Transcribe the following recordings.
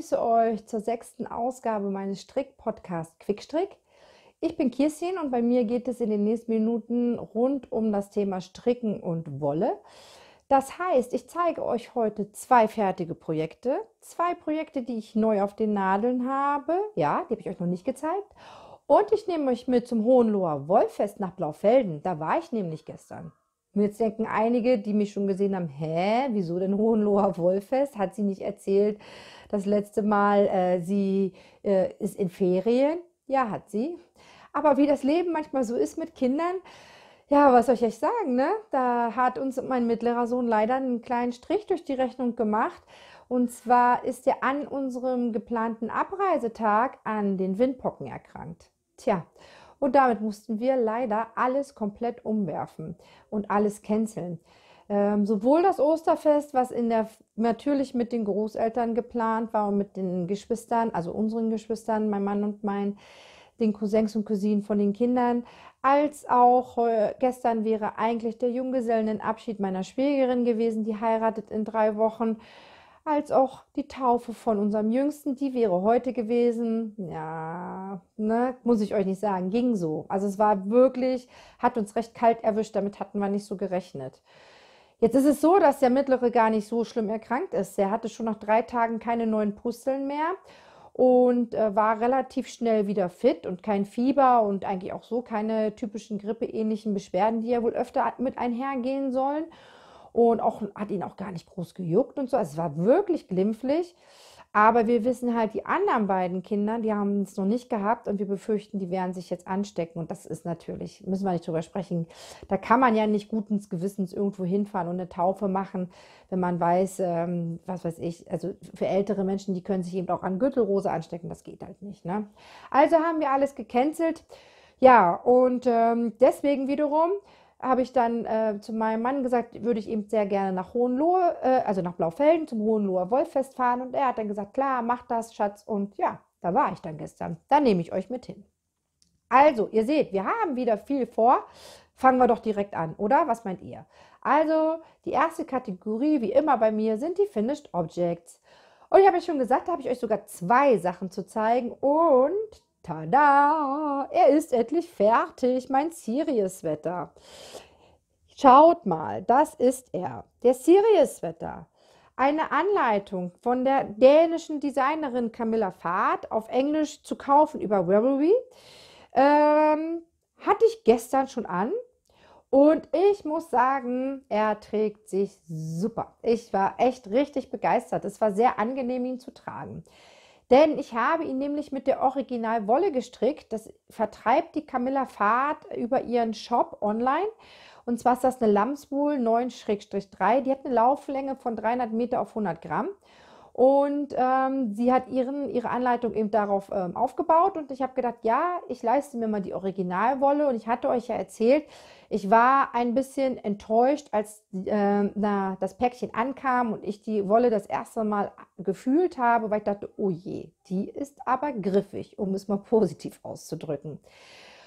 begrüße euch zur sechsten Ausgabe meines Strick-Podcasts Quickstrick. Ich bin Kirsten und bei mir geht es in den nächsten Minuten rund um das Thema Stricken und Wolle. Das heißt, ich zeige euch heute zwei fertige Projekte, zwei Projekte, die ich neu auf den Nadeln habe. Ja, die habe ich euch noch nicht gezeigt. Und ich nehme euch mit zum Hohenloher Wollfest nach Blaufelden. Da war ich nämlich gestern. Und jetzt denken einige, die mich schon gesehen haben, hä, wieso denn Hohenloher Wollfest? Hat sie nicht erzählt, das letzte Mal, äh, sie äh, ist in Ferien? Ja, hat sie. Aber wie das Leben manchmal so ist mit Kindern, ja, was soll ich euch sagen, ne? Da hat uns mein mittlerer Sohn leider einen kleinen Strich durch die Rechnung gemacht. Und zwar ist er an unserem geplanten Abreisetag an den Windpocken erkrankt. Tja, und damit mussten wir leider alles komplett umwerfen und alles canceln. Ähm, sowohl das Osterfest, was in der natürlich mit den Großeltern geplant war und mit den Geschwistern, also unseren Geschwistern, mein Mann und mein, den Cousins und Cousinen von den Kindern, als auch äh, gestern wäre eigentlich der Junggesellenabschied meiner Schwägerin gewesen, die heiratet in drei Wochen als auch die Taufe von unserem Jüngsten, die wäre heute gewesen. Ja, ne, muss ich euch nicht sagen, ging so. Also es war wirklich, hat uns recht kalt erwischt, damit hatten wir nicht so gerechnet. Jetzt ist es so, dass der Mittlere gar nicht so schlimm erkrankt ist. Er hatte schon nach drei Tagen keine neuen Pusteln mehr und äh, war relativ schnell wieder fit und kein Fieber und eigentlich auch so keine typischen grippeähnlichen Beschwerden, die ja wohl öfter mit einhergehen sollen und auch, hat ihn auch gar nicht groß gejuckt und so. Also es war wirklich glimpflich. Aber wir wissen halt, die anderen beiden Kinder, die haben es noch nicht gehabt und wir befürchten, die werden sich jetzt anstecken. Und das ist natürlich, müssen wir nicht drüber sprechen. Da kann man ja nicht gutens Gewissens irgendwo hinfahren und eine Taufe machen, wenn man weiß, ähm, was weiß ich, also für ältere Menschen, die können sich eben auch an Gürtelrose anstecken. Das geht halt nicht. Ne? Also haben wir alles gecancelt. Ja, und ähm, deswegen wiederum habe ich dann äh, zu meinem Mann gesagt, würde ich eben sehr gerne nach Hohenlohe, äh, also nach Blaufelden zum Hohenloher Wolffest fahren. Und er hat dann gesagt, klar, mach das, Schatz. Und ja, da war ich dann gestern. Da nehme ich euch mit hin. Also, ihr seht, wir haben wieder viel vor. Fangen wir doch direkt an, oder? Was meint ihr? Also, die erste Kategorie, wie immer bei mir, sind die Finished Objects. Und ich habe ja schon gesagt, da habe ich euch sogar zwei Sachen zu zeigen. Und Tada! Er ist endlich fertig, mein Sirius-Wetter. Schaut mal, das ist er, der Sirius-Wetter. Eine Anleitung von der dänischen Designerin Camilla Fahrt auf Englisch zu kaufen über Ravelry. Ähm, hatte ich gestern schon an und ich muss sagen, er trägt sich super. Ich war echt richtig begeistert. Es war sehr angenehm, ihn zu tragen. Denn ich habe ihn nämlich mit der Originalwolle gestrickt. Das vertreibt die Camilla Fahrt über ihren Shop online. Und zwar ist das eine Lambswool 9-3. Die hat eine Lauflänge von 300 Meter auf 100 Gramm. Und ähm, sie hat ihren, ihre Anleitung eben darauf ähm, aufgebaut. Und ich habe gedacht, ja, ich leiste mir mal die Originalwolle. Und ich hatte euch ja erzählt, ich war ein bisschen enttäuscht, als äh, na, das Päckchen ankam und ich die Wolle das erste Mal gefühlt habe, weil ich dachte, oh je, die ist aber griffig, um es mal positiv auszudrücken.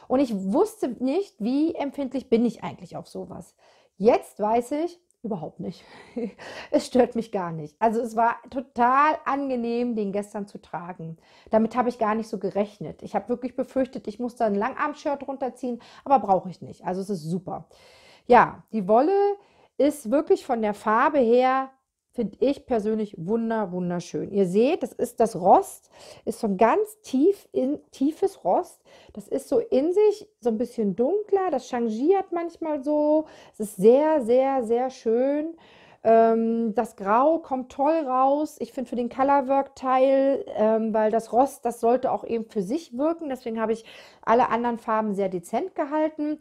Und ich wusste nicht, wie empfindlich bin ich eigentlich auf sowas. Jetzt weiß ich, überhaupt nicht. es stört mich gar nicht. Also es war total angenehm, den gestern zu tragen. Damit habe ich gar nicht so gerechnet. Ich habe wirklich befürchtet, ich muss da ein Langarm-Shirt runterziehen, aber brauche ich nicht. Also es ist super. Ja, die Wolle ist wirklich von der Farbe her finde ich persönlich wunder, wunderschön. Ihr seht, das ist das Rost, ist so ein ganz tief in, tiefes Rost. Das ist so in sich so ein bisschen dunkler, das changiert manchmal so. Es ist sehr, sehr, sehr schön. Ähm, das Grau kommt toll raus. Ich finde für den Colorwork-Teil, ähm, weil das Rost, das sollte auch eben für sich wirken. Deswegen habe ich alle anderen Farben sehr dezent gehalten.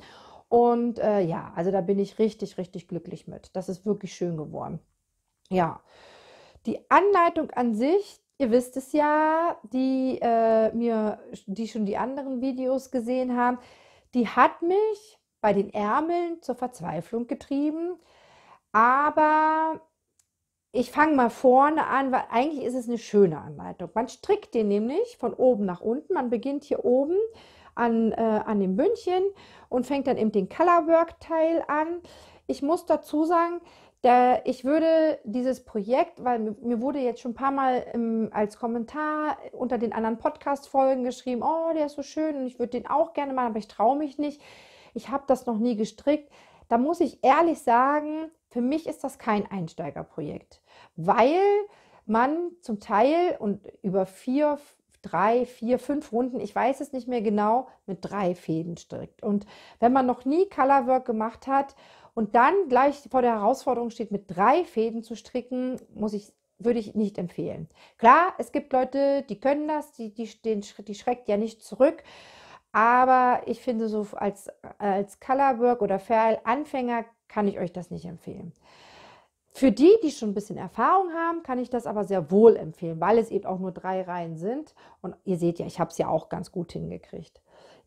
Und äh, ja, also da bin ich richtig, richtig glücklich mit. Das ist wirklich schön geworden. Ja, die Anleitung an sich, ihr wisst es ja, die äh, mir, die schon die anderen Videos gesehen haben, die hat mich bei den Ärmeln zur Verzweiflung getrieben. Aber ich fange mal vorne an, weil eigentlich ist es eine schöne Anleitung. Man strickt den nämlich von oben nach unten. Man beginnt hier oben an, äh, an dem Bündchen und fängt dann eben den Colorwork-Teil an. Ich muss dazu sagen, der, ich würde dieses Projekt, weil mir wurde jetzt schon ein paar Mal im, ähm, als Kommentar unter den anderen Podcast-Folgen geschrieben, oh, der ist so schön und ich würde den auch gerne machen, aber ich traue mich nicht. Ich habe das noch nie gestrickt. Da muss ich ehrlich sagen, für mich ist das kein Einsteigerprojekt, weil man zum Teil und über vier, drei, vier, fünf Runden, ich weiß es nicht mehr genau, mit drei Fäden strickt. Und wenn man noch nie Colorwork gemacht hat und dann gleich vor der Herausforderung steht, mit drei Fäden zu stricken, muss ich, würde ich nicht empfehlen. Klar, es gibt Leute, die können das, die, die, den, die schreckt ja nicht zurück. Aber ich finde, so als, als Colorwork oder Ferl-Anfänger kann ich euch das nicht empfehlen. Für die, die schon ein bisschen Erfahrung haben, kann ich das aber sehr wohl empfehlen, weil es eben auch nur drei Reihen sind. Und ihr seht ja, ich habe es ja auch ganz gut hingekriegt.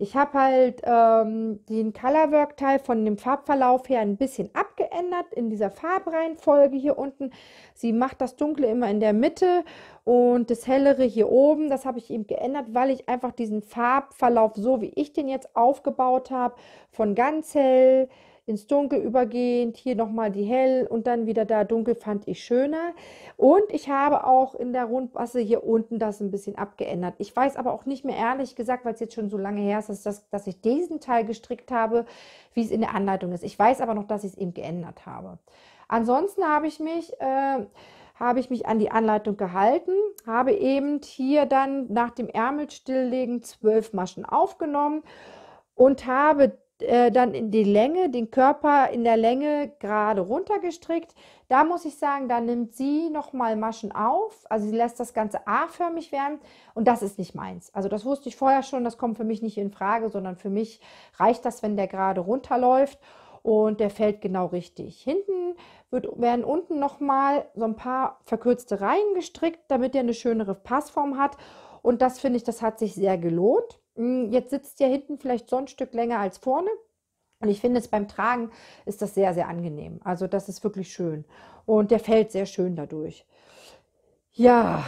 Ich habe halt ähm, den Colorwork-Teil von dem Farbverlauf her ein bisschen abgeändert in dieser Farbreihenfolge hier unten. Sie macht das Dunkle immer in der Mitte und das Hellere hier oben. Das habe ich eben geändert, weil ich einfach diesen Farbverlauf, so wie ich den jetzt aufgebaut habe, von ganz hell ins Dunkel übergehend, hier nochmal die hell und dann wieder da dunkel fand ich schöner. Und ich habe auch in der Rundbasse hier unten das ein bisschen abgeändert. Ich weiß aber auch nicht mehr ehrlich gesagt, weil es jetzt schon so lange her ist, dass, das, dass ich diesen Teil gestrickt habe, wie es in der Anleitung ist. Ich weiß aber noch, dass ich es eben geändert habe. Ansonsten habe ich mich... Äh, habe ich mich an die Anleitung gehalten, habe eben hier dann nach dem Ärmelstillegen zwölf Maschen aufgenommen und habe äh, dann in die Länge, den Körper in der Länge gerade runtergestrickt. Da muss ich sagen, da nimmt sie nochmal Maschen auf. Also sie lässt das Ganze A-förmig werden und das ist nicht meins. Also das wusste ich vorher schon, das kommt für mich nicht in Frage, sondern für mich reicht das, wenn der gerade runterläuft und der fällt genau richtig. Hinten wird, werden unten nochmal so ein paar verkürzte Reihen gestrickt, damit er eine schönere Passform hat. Und das finde ich, das hat sich sehr gelohnt. Hm, jetzt sitzt ja hinten vielleicht so ein Stück länger als vorne. Und ich finde es beim Tragen ist das sehr, sehr angenehm. Also das ist wirklich schön. Und der fällt sehr schön dadurch. Ja,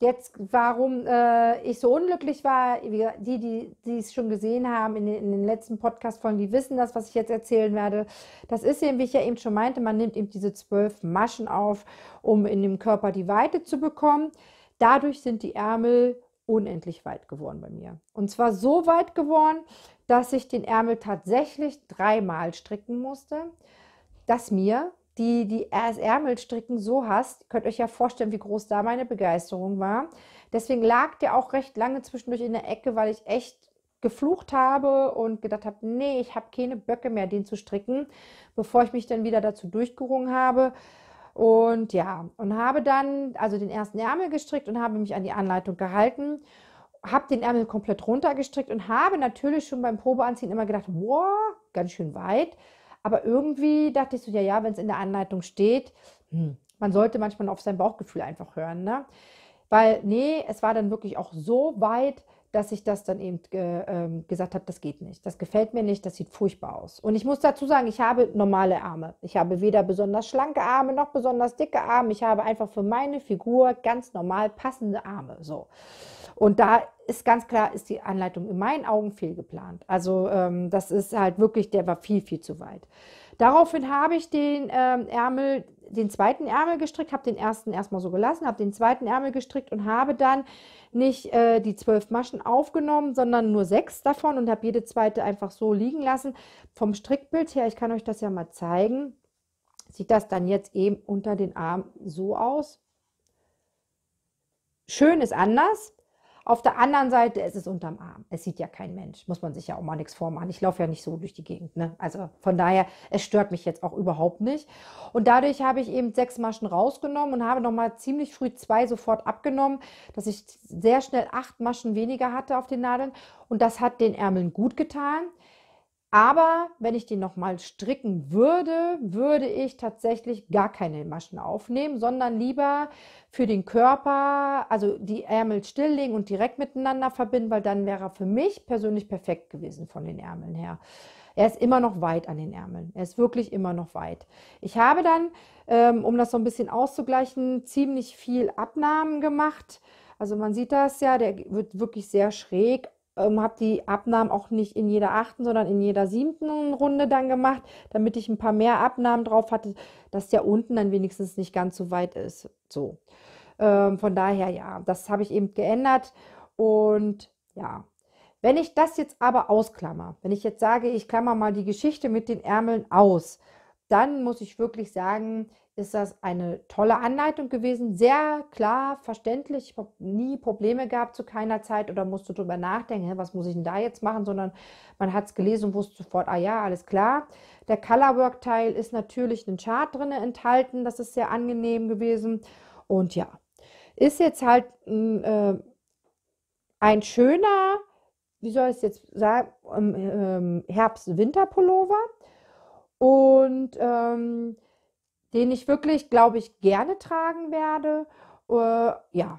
jetzt warum äh, ich so unglücklich war, die, die, die es schon gesehen haben in den, in den letzten Podcast-Folgen, die wissen das, was ich jetzt erzählen werde. Das ist eben, wie ich ja eben schon meinte, man nimmt eben diese zwölf Maschen auf, um in dem Körper die Weite zu bekommen. Dadurch sind die Ärmel unendlich weit geworden bei mir. Und zwar so weit geworden, dass ich den Ärmel tatsächlich dreimal stricken musste, dass mir die, die das Ärmelstricken so hast, könnt euch ja vorstellen, wie groß da meine Begeisterung war. Deswegen lag der auch recht lange zwischendurch in der Ecke, weil ich echt geflucht habe und gedacht habe, nee, ich habe keine Böcke mehr, den zu stricken, bevor ich mich dann wieder dazu durchgerungen habe, und ja, und habe dann also den ersten Ärmel gestrickt und habe mich an die Anleitung gehalten, habe den Ärmel komplett runtergestrickt und habe natürlich schon beim Probeanziehen immer gedacht, wow, ganz schön weit. Aber irgendwie dachte ich so, ja, ja, wenn es in der Anleitung steht, hm, man sollte manchmal auf sein Bauchgefühl einfach hören, ne? Weil, nee, es war dann wirklich auch so weit, dass ich das dann eben äh, ähm, gesagt habe, das geht nicht, das gefällt mir nicht, das sieht furchtbar aus. Und ich muss dazu sagen, ich habe normale Arme. Ich habe weder besonders schlanke Arme noch besonders dicke Arme. Ich habe einfach für meine Figur ganz normal passende Arme. So. Und da ist ganz klar, ist die Anleitung in meinen Augen fehlgeplant. Also ähm, das ist halt wirklich, der war viel, viel zu weit. Daraufhin habe ich den ähm, Ärmel den zweiten Ärmel gestrickt, habe den ersten erstmal so gelassen, habe den zweiten Ärmel gestrickt und habe dann nicht äh, die zwölf Maschen aufgenommen, sondern nur sechs davon und habe jede zweite einfach so liegen lassen. Vom Strickbild her, ich kann euch das ja mal zeigen, sieht das dann jetzt eben unter den Arm so aus. Schön ist anders, auf der anderen Seite ist es unterm Arm. Es sieht ja kein Mensch. Muss man sich ja auch mal nichts vormachen. Ich laufe ja nicht so durch die Gegend. Ne? Also von daher, es stört mich jetzt auch überhaupt nicht. Und dadurch habe ich eben sechs Maschen rausgenommen und habe nochmal ziemlich früh zwei sofort abgenommen, dass ich sehr schnell acht Maschen weniger hatte auf den Nadeln. Und das hat den Ärmeln gut getan. Aber wenn ich die nochmal stricken würde, würde ich tatsächlich gar keine Maschen aufnehmen, sondern lieber für den Körper, also die Ärmel stilllegen und direkt miteinander verbinden, weil dann wäre er für mich persönlich perfekt gewesen von den Ärmeln her. Er ist immer noch weit an den Ärmeln. Er ist wirklich immer noch weit. Ich habe dann, ähm, um das so ein bisschen auszugleichen, ziemlich viel Abnahmen gemacht. Also man sieht das ja, der wird wirklich sehr schräg ähm, habe die Abnahmen auch nicht in jeder achten, sondern in jeder siebten Runde dann gemacht, damit ich ein paar mehr Abnahmen drauf hatte, dass der unten dann wenigstens nicht ganz so weit ist. So. Ähm, von daher, ja, das habe ich eben geändert. Und ja, wenn ich das jetzt aber ausklammer, wenn ich jetzt sage, ich klammer mal die Geschichte mit den Ärmeln aus, dann muss ich wirklich sagen, ist das eine tolle Anleitung gewesen, sehr klar, verständlich. Ich nie Probleme gehabt zu keiner Zeit oder musste drüber nachdenken, was muss ich denn da jetzt machen, sondern man hat es gelesen und wusste sofort, ah ja, alles klar. Der Colorwork-Teil ist natürlich einen Chart drin enthalten, das ist sehr angenehm gewesen. Und ja, ist jetzt halt äh, ein schöner, wie soll ich es jetzt sagen, ähm, ähm Herbst-Winter-Pullover. Und ähm, den ich wirklich, glaube ich, gerne tragen werde. Äh, ja,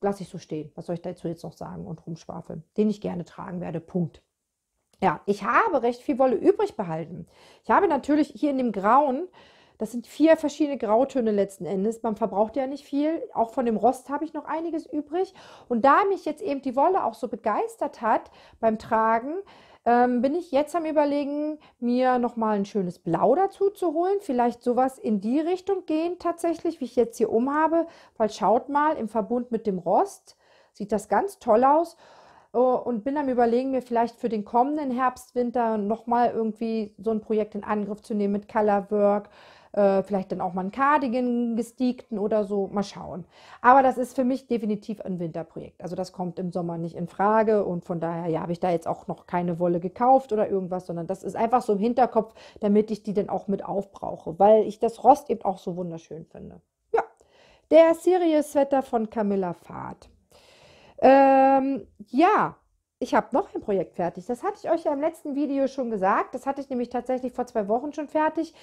lasse ich so stehen. Was soll ich dazu jetzt noch sagen und rumschwafeln? Den ich gerne tragen werde. Punkt. Ja, ich habe recht viel Wolle übrig behalten. Ich habe natürlich hier in dem Grauen, das sind vier verschiedene Grautöne letzten Endes. Man verbraucht ja nicht viel. Auch von dem Rost habe ich noch einiges übrig. Und da mich jetzt eben die Wolle auch so begeistert hat beim Tragen, ähm, bin ich jetzt am Überlegen, mir nochmal ein schönes Blau dazu zu holen. Vielleicht sowas in die Richtung gehen tatsächlich, wie ich jetzt hier umhabe. Weil schaut mal, im Verbund mit dem Rost sieht das ganz toll aus. Äh, und bin am Überlegen, mir vielleicht für den kommenden Herbst, Winter nochmal irgendwie so ein Projekt in Angriff zu nehmen mit Colorwork äh, vielleicht dann auch mal einen Cardigan gestiegten oder so. Mal schauen. Aber das ist für mich definitiv ein Winterprojekt. Also das kommt im Sommer nicht in Frage und von daher ja, habe ich da jetzt auch noch keine Wolle gekauft oder irgendwas, sondern das ist einfach so im Hinterkopf, damit ich die dann auch mit aufbrauche, weil ich das Rost eben auch so wunderschön finde. Ja, der Sirius-Sweater von Camilla Fahrt. Ähm, ja, ich habe noch ein Projekt fertig. Das hatte ich euch ja im letzten Video schon gesagt. Das hatte ich nämlich tatsächlich vor zwei Wochen schon fertig,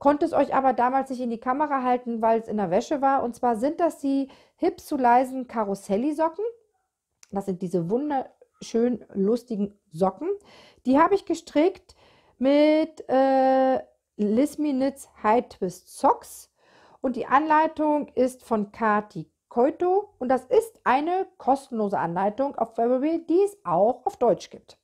konnte es euch aber damals nicht in die Kamera halten, weil es in der Wäsche war. Und zwar sind das die Hips zu leisen Karusselli-Socken. Das sind diese wunderschön lustigen Socken. Die habe ich gestrickt mit äh, Lisminitz High Twist Socks. Und die Anleitung ist von Kati Koito und das ist eine kostenlose Anleitung auf Webaby, die es auch auf Deutsch gibt.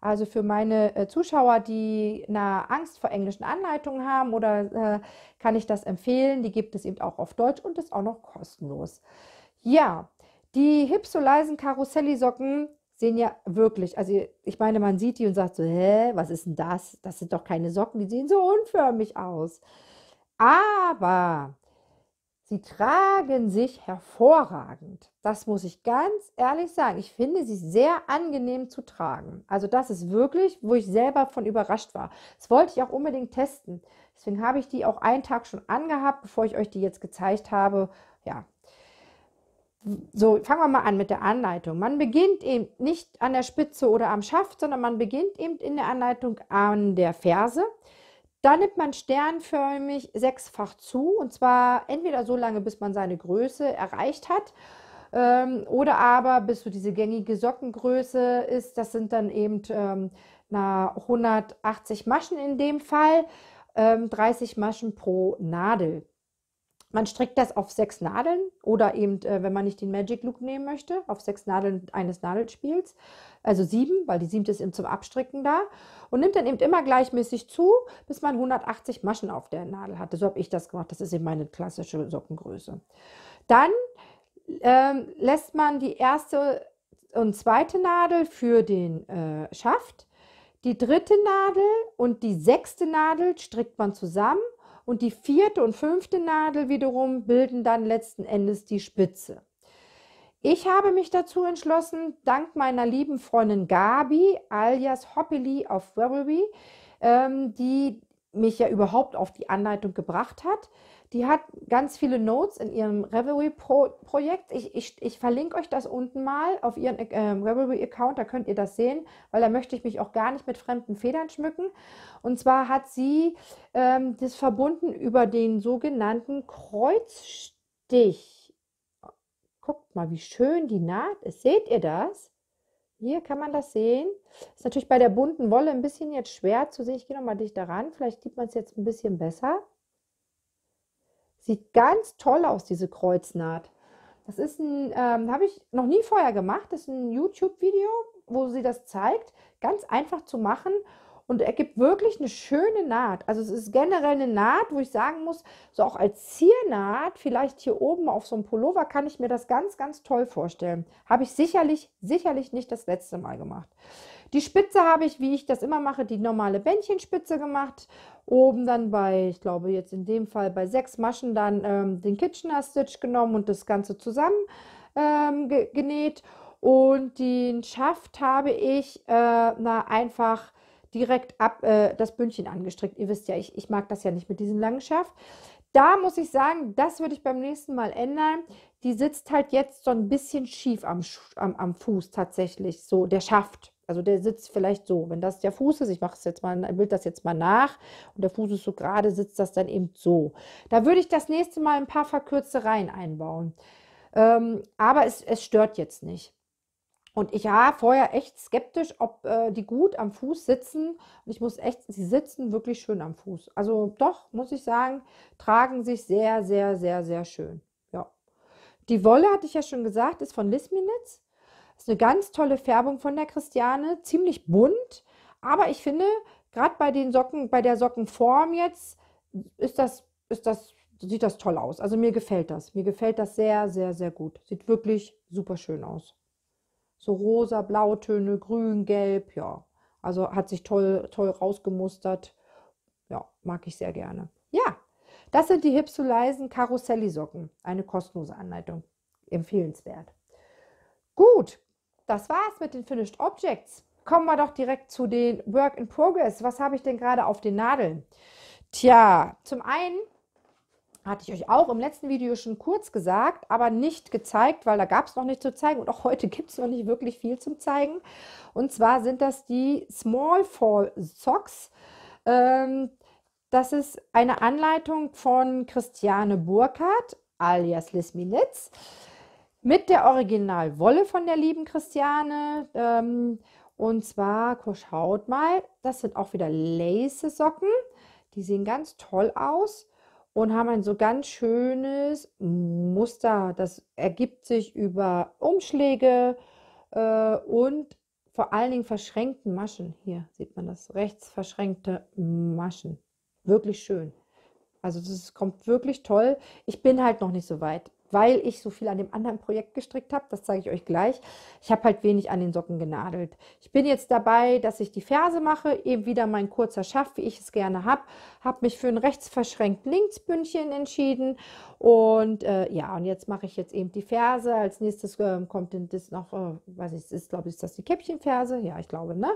Also für meine äh, Zuschauer, die eine Angst vor englischen Anleitungen haben oder äh, kann ich das empfehlen. Die gibt es eben auch auf Deutsch und ist auch noch kostenlos. Ja, die Hypsoleisen Karusselli-Socken sehen ja wirklich, also ich meine, man sieht die und sagt so, hä, was ist denn das? Das sind doch keine Socken, die sehen so unförmig aus. Aber Sie tragen sich hervorragend. Das muss ich ganz ehrlich sagen. Ich finde sie sehr angenehm zu tragen. Also das ist wirklich, wo ich selber von überrascht war. Das wollte ich auch unbedingt testen. Deswegen habe ich die auch einen Tag schon angehabt, bevor ich euch die jetzt gezeigt habe. Ja. So, fangen wir mal an mit der Anleitung. Man beginnt eben nicht an der Spitze oder am Schaft, sondern man beginnt eben in der Anleitung an der Ferse. Da nimmt man sternförmig sechsfach zu und zwar entweder so lange, bis man seine Größe erreicht hat ähm, oder aber bis so diese gängige Sockengröße ist. Das sind dann eben ähm, na, 180 Maschen in dem Fall, ähm, 30 Maschen pro Nadel. Man strickt das auf sechs Nadeln oder eben, äh, wenn man nicht den Magic Look nehmen möchte, auf sechs Nadeln eines Nadelspiels, also sieben, weil die siebte ist eben zum Abstricken da und nimmt dann eben immer gleichmäßig zu, bis man 180 Maschen auf der Nadel hatte. So habe ich das gemacht. Das ist eben meine klassische Sockengröße. Dann ähm, lässt man die erste und zweite Nadel für den äh, Schaft, die dritte Nadel und die sechste Nadel strickt man zusammen und die vierte und fünfte Nadel wiederum bilden dann letzten Endes die Spitze. Ich habe mich dazu entschlossen, dank meiner lieben Freundin Gabi alias Hoppeli of Werribee, die mich ja überhaupt auf die Anleitung gebracht hat, die hat ganz viele Notes in ihrem Revelry-Projekt. ich, ich, ich verlinke euch das unten mal auf ihren äh, ähm, Revelry-Account, da könnt ihr das sehen, weil da möchte ich mich auch gar nicht mit fremden Federn schmücken. Und zwar hat sie ähm, das verbunden über den sogenannten Kreuzstich. Guckt mal, wie schön die Naht ist. Seht ihr das? Hier kann man das sehen. Ist natürlich bei der bunten Wolle ein bisschen jetzt schwer zu sehen. Ich gehe nochmal dichter ran. Vielleicht sieht man es jetzt ein bisschen besser. Sieht ganz toll aus, diese Kreuznaht. Das ist ein, ähm, habe ich noch nie vorher gemacht. Das ist ein YouTube-Video, wo sie das zeigt. Ganz einfach zu machen und ergibt wirklich eine schöne Naht. Also es ist generell eine Naht, wo ich sagen muss, so auch als Ziernaht, vielleicht hier oben auf so einem Pullover, kann ich mir das ganz, ganz toll vorstellen. Habe ich sicherlich, sicherlich nicht das letzte Mal gemacht. Die Spitze habe ich, wie ich das immer mache, die normale Bändchenspitze gemacht oben dann bei, ich glaube jetzt in dem Fall bei sechs Maschen dann ähm, den Kitchener Stitch genommen und das Ganze zusammen ähm, ge genäht. Und den Schaft habe ich äh, na, einfach direkt ab äh, das Bündchen angestrickt. Ihr wisst ja, ich, ich mag das ja nicht mit diesem langen Schaft. Da muss ich sagen, das würde ich beim nächsten Mal ändern. Die sitzt halt jetzt so ein bisschen schief am, am, am Fuß tatsächlich, so der Schaft. Also der sitzt vielleicht so. Wenn das der Fuß ist, ich mache es jetzt mal, bild das jetzt mal nach und der Fuß ist so gerade, sitzt das dann eben so. Da würde ich das nächste Mal ein paar verkürzte Reihen einbauen. Ähm, aber es, es stört jetzt nicht. Und ich war vorher echt skeptisch, ob äh, die gut am Fuß sitzen. Und ich muss echt, sie sitzen wirklich schön am Fuß. Also doch, muss ich sagen, tragen sich sehr, sehr, sehr, sehr schön. Ja. Die Wolle, hatte ich ja schon gesagt, ist von Lisminitz. Das ist eine ganz tolle Färbung von der Christiane, ziemlich bunt, aber ich finde, gerade bei den Socken, bei der Sockenform jetzt, ist das, ist das, sieht das toll aus. Also mir gefällt das. Mir gefällt das sehr, sehr, sehr gut. Sieht wirklich super schön aus. So rosa, Blautöne, grün, gelb, ja. Also hat sich toll, toll rausgemustert. Ja, mag ich sehr gerne. Ja, das sind die Hipsoleisen Karusselli Socken. Eine kostenlose Anleitung. Empfehlenswert. Gut, das war's mit den Finished Objects. Kommen wir doch direkt zu den Work in Progress. Was habe ich denn gerade auf den Nadeln? Tja, zum einen hatte ich euch auch im letzten Video schon kurz gesagt, aber nicht gezeigt, weil da gab es noch nicht zu zeigen und auch heute gibt es noch nicht wirklich viel zum zeigen. Und zwar sind das die Small Fall Socks. Ähm, das ist eine Anleitung von Christiane Burkhardt alias Liz Minitz mit der Originalwolle von der lieben Christiane. Ähm, und zwar, schaut mal, das sind auch wieder Lace-Socken. Die sehen ganz toll aus und haben ein so ganz schönes Muster. Das ergibt sich über Umschläge äh, und vor allen Dingen verschränkten Maschen. Hier sieht man das, rechts verschränkte Maschen. Wirklich schön. Also das kommt wirklich toll. Ich bin halt noch nicht so weit weil ich so viel an dem anderen Projekt gestrickt habe, das zeige ich euch gleich. Ich habe halt wenig an den Socken genadelt. Ich bin jetzt dabei, dass ich die Ferse mache, eben wieder mein kurzer Schaft, wie ich es gerne habe. Habe mich für ein rechts verschränkt links Bündchen entschieden und äh, ja, und jetzt mache ich jetzt eben die Ferse. Als nächstes äh, kommt das noch, äh, weiß ich, ist glaube ich, ist das die Käppchenferse? Ja, ich glaube, ne?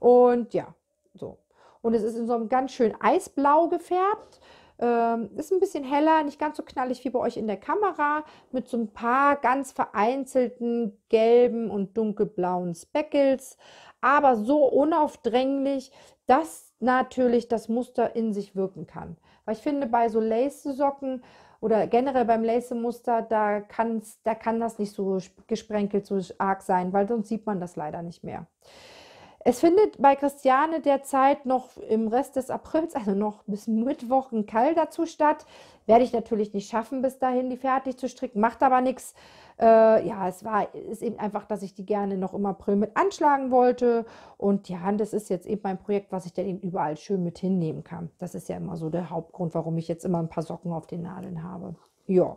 Und ja, so. Und es ist in so einem ganz schön Eisblau gefärbt. Ähm, ist ein bisschen heller, nicht ganz so knallig wie bei euch in der Kamera, mit so ein paar ganz vereinzelten gelben und dunkelblauen Speckles, aber so unaufdränglich, dass natürlich das Muster in sich wirken kann. Weil ich finde, bei so Lace-Socken oder generell beim Lace-Muster, da, da kann das nicht so gesprenkelt, so arg sein, weil sonst sieht man das leider nicht mehr. Es findet bei Christiane derzeit noch im Rest des Aprils, also noch bis Mittwoch, ein Kall dazu statt. Werde ich natürlich nicht schaffen, bis dahin die fertig zu stricken, macht aber nichts. Äh, ja, es war ist eben einfach, dass ich die gerne noch im April mit anschlagen wollte. Und ja, das ist jetzt eben mein Projekt, was ich dann eben überall schön mit hinnehmen kann. Das ist ja immer so der Hauptgrund, warum ich jetzt immer ein paar Socken auf den Nadeln habe. Ja,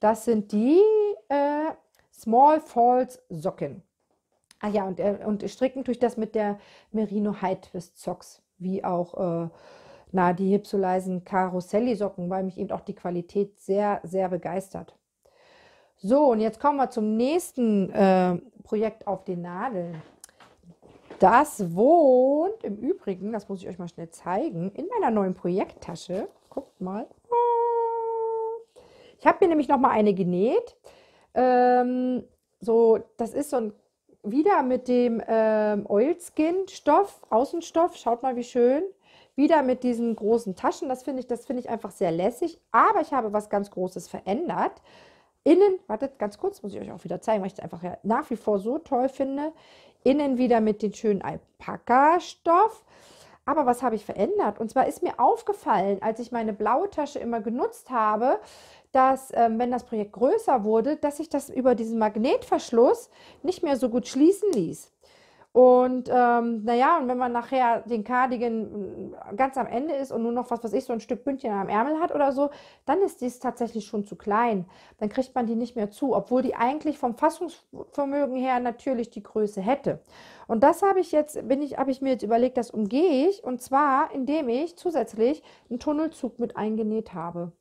das sind die äh, Small Falls Socken. Ah ja, und, äh, und stricken tue ich das mit der Merino High Twist Socks, wie auch äh, na, die Hypsoleisen Caroselli Socken, weil mich eben auch die Qualität sehr, sehr begeistert. So, und jetzt kommen wir zum nächsten äh, Projekt auf den Nadeln. Das wohnt im Übrigen, das muss ich euch mal schnell zeigen, in meiner neuen Projekttasche. Guckt mal. Ich habe mir nämlich noch mal eine genäht. Ähm, so, das ist so ein wieder mit dem ähm, Oilskin-Stoff, Außenstoff, schaut mal wie schön. Wieder mit diesen großen Taschen, das finde ich, das ich einfach sehr lässig. Aber ich habe was ganz Großes verändert. Innen, wartet ganz kurz, muss ich euch auch wieder zeigen, weil ich es einfach ja nach wie vor so toll finde. Innen wieder mit dem schönen Alpaka-Stoff. Aber was habe ich verändert? Und zwar ist mir aufgefallen, als ich meine blaue Tasche immer genutzt habe, dass ähm, wenn das Projekt größer wurde, dass sich das über diesen Magnetverschluss nicht mehr so gut schließen ließ. Und ähm, naja, und wenn man nachher den Cardigan äh, ganz am Ende ist und nur noch was, weiß ich so ein Stück Bündchen am Ärmel hat oder so, dann ist dies tatsächlich schon zu klein. Dann kriegt man die nicht mehr zu, obwohl die eigentlich vom Fassungsvermögen her natürlich die Größe hätte. Und das habe ich jetzt, bin ich, habe ich mir jetzt überlegt, das umgehe ich und zwar, indem ich zusätzlich einen Tunnelzug mit eingenäht habe.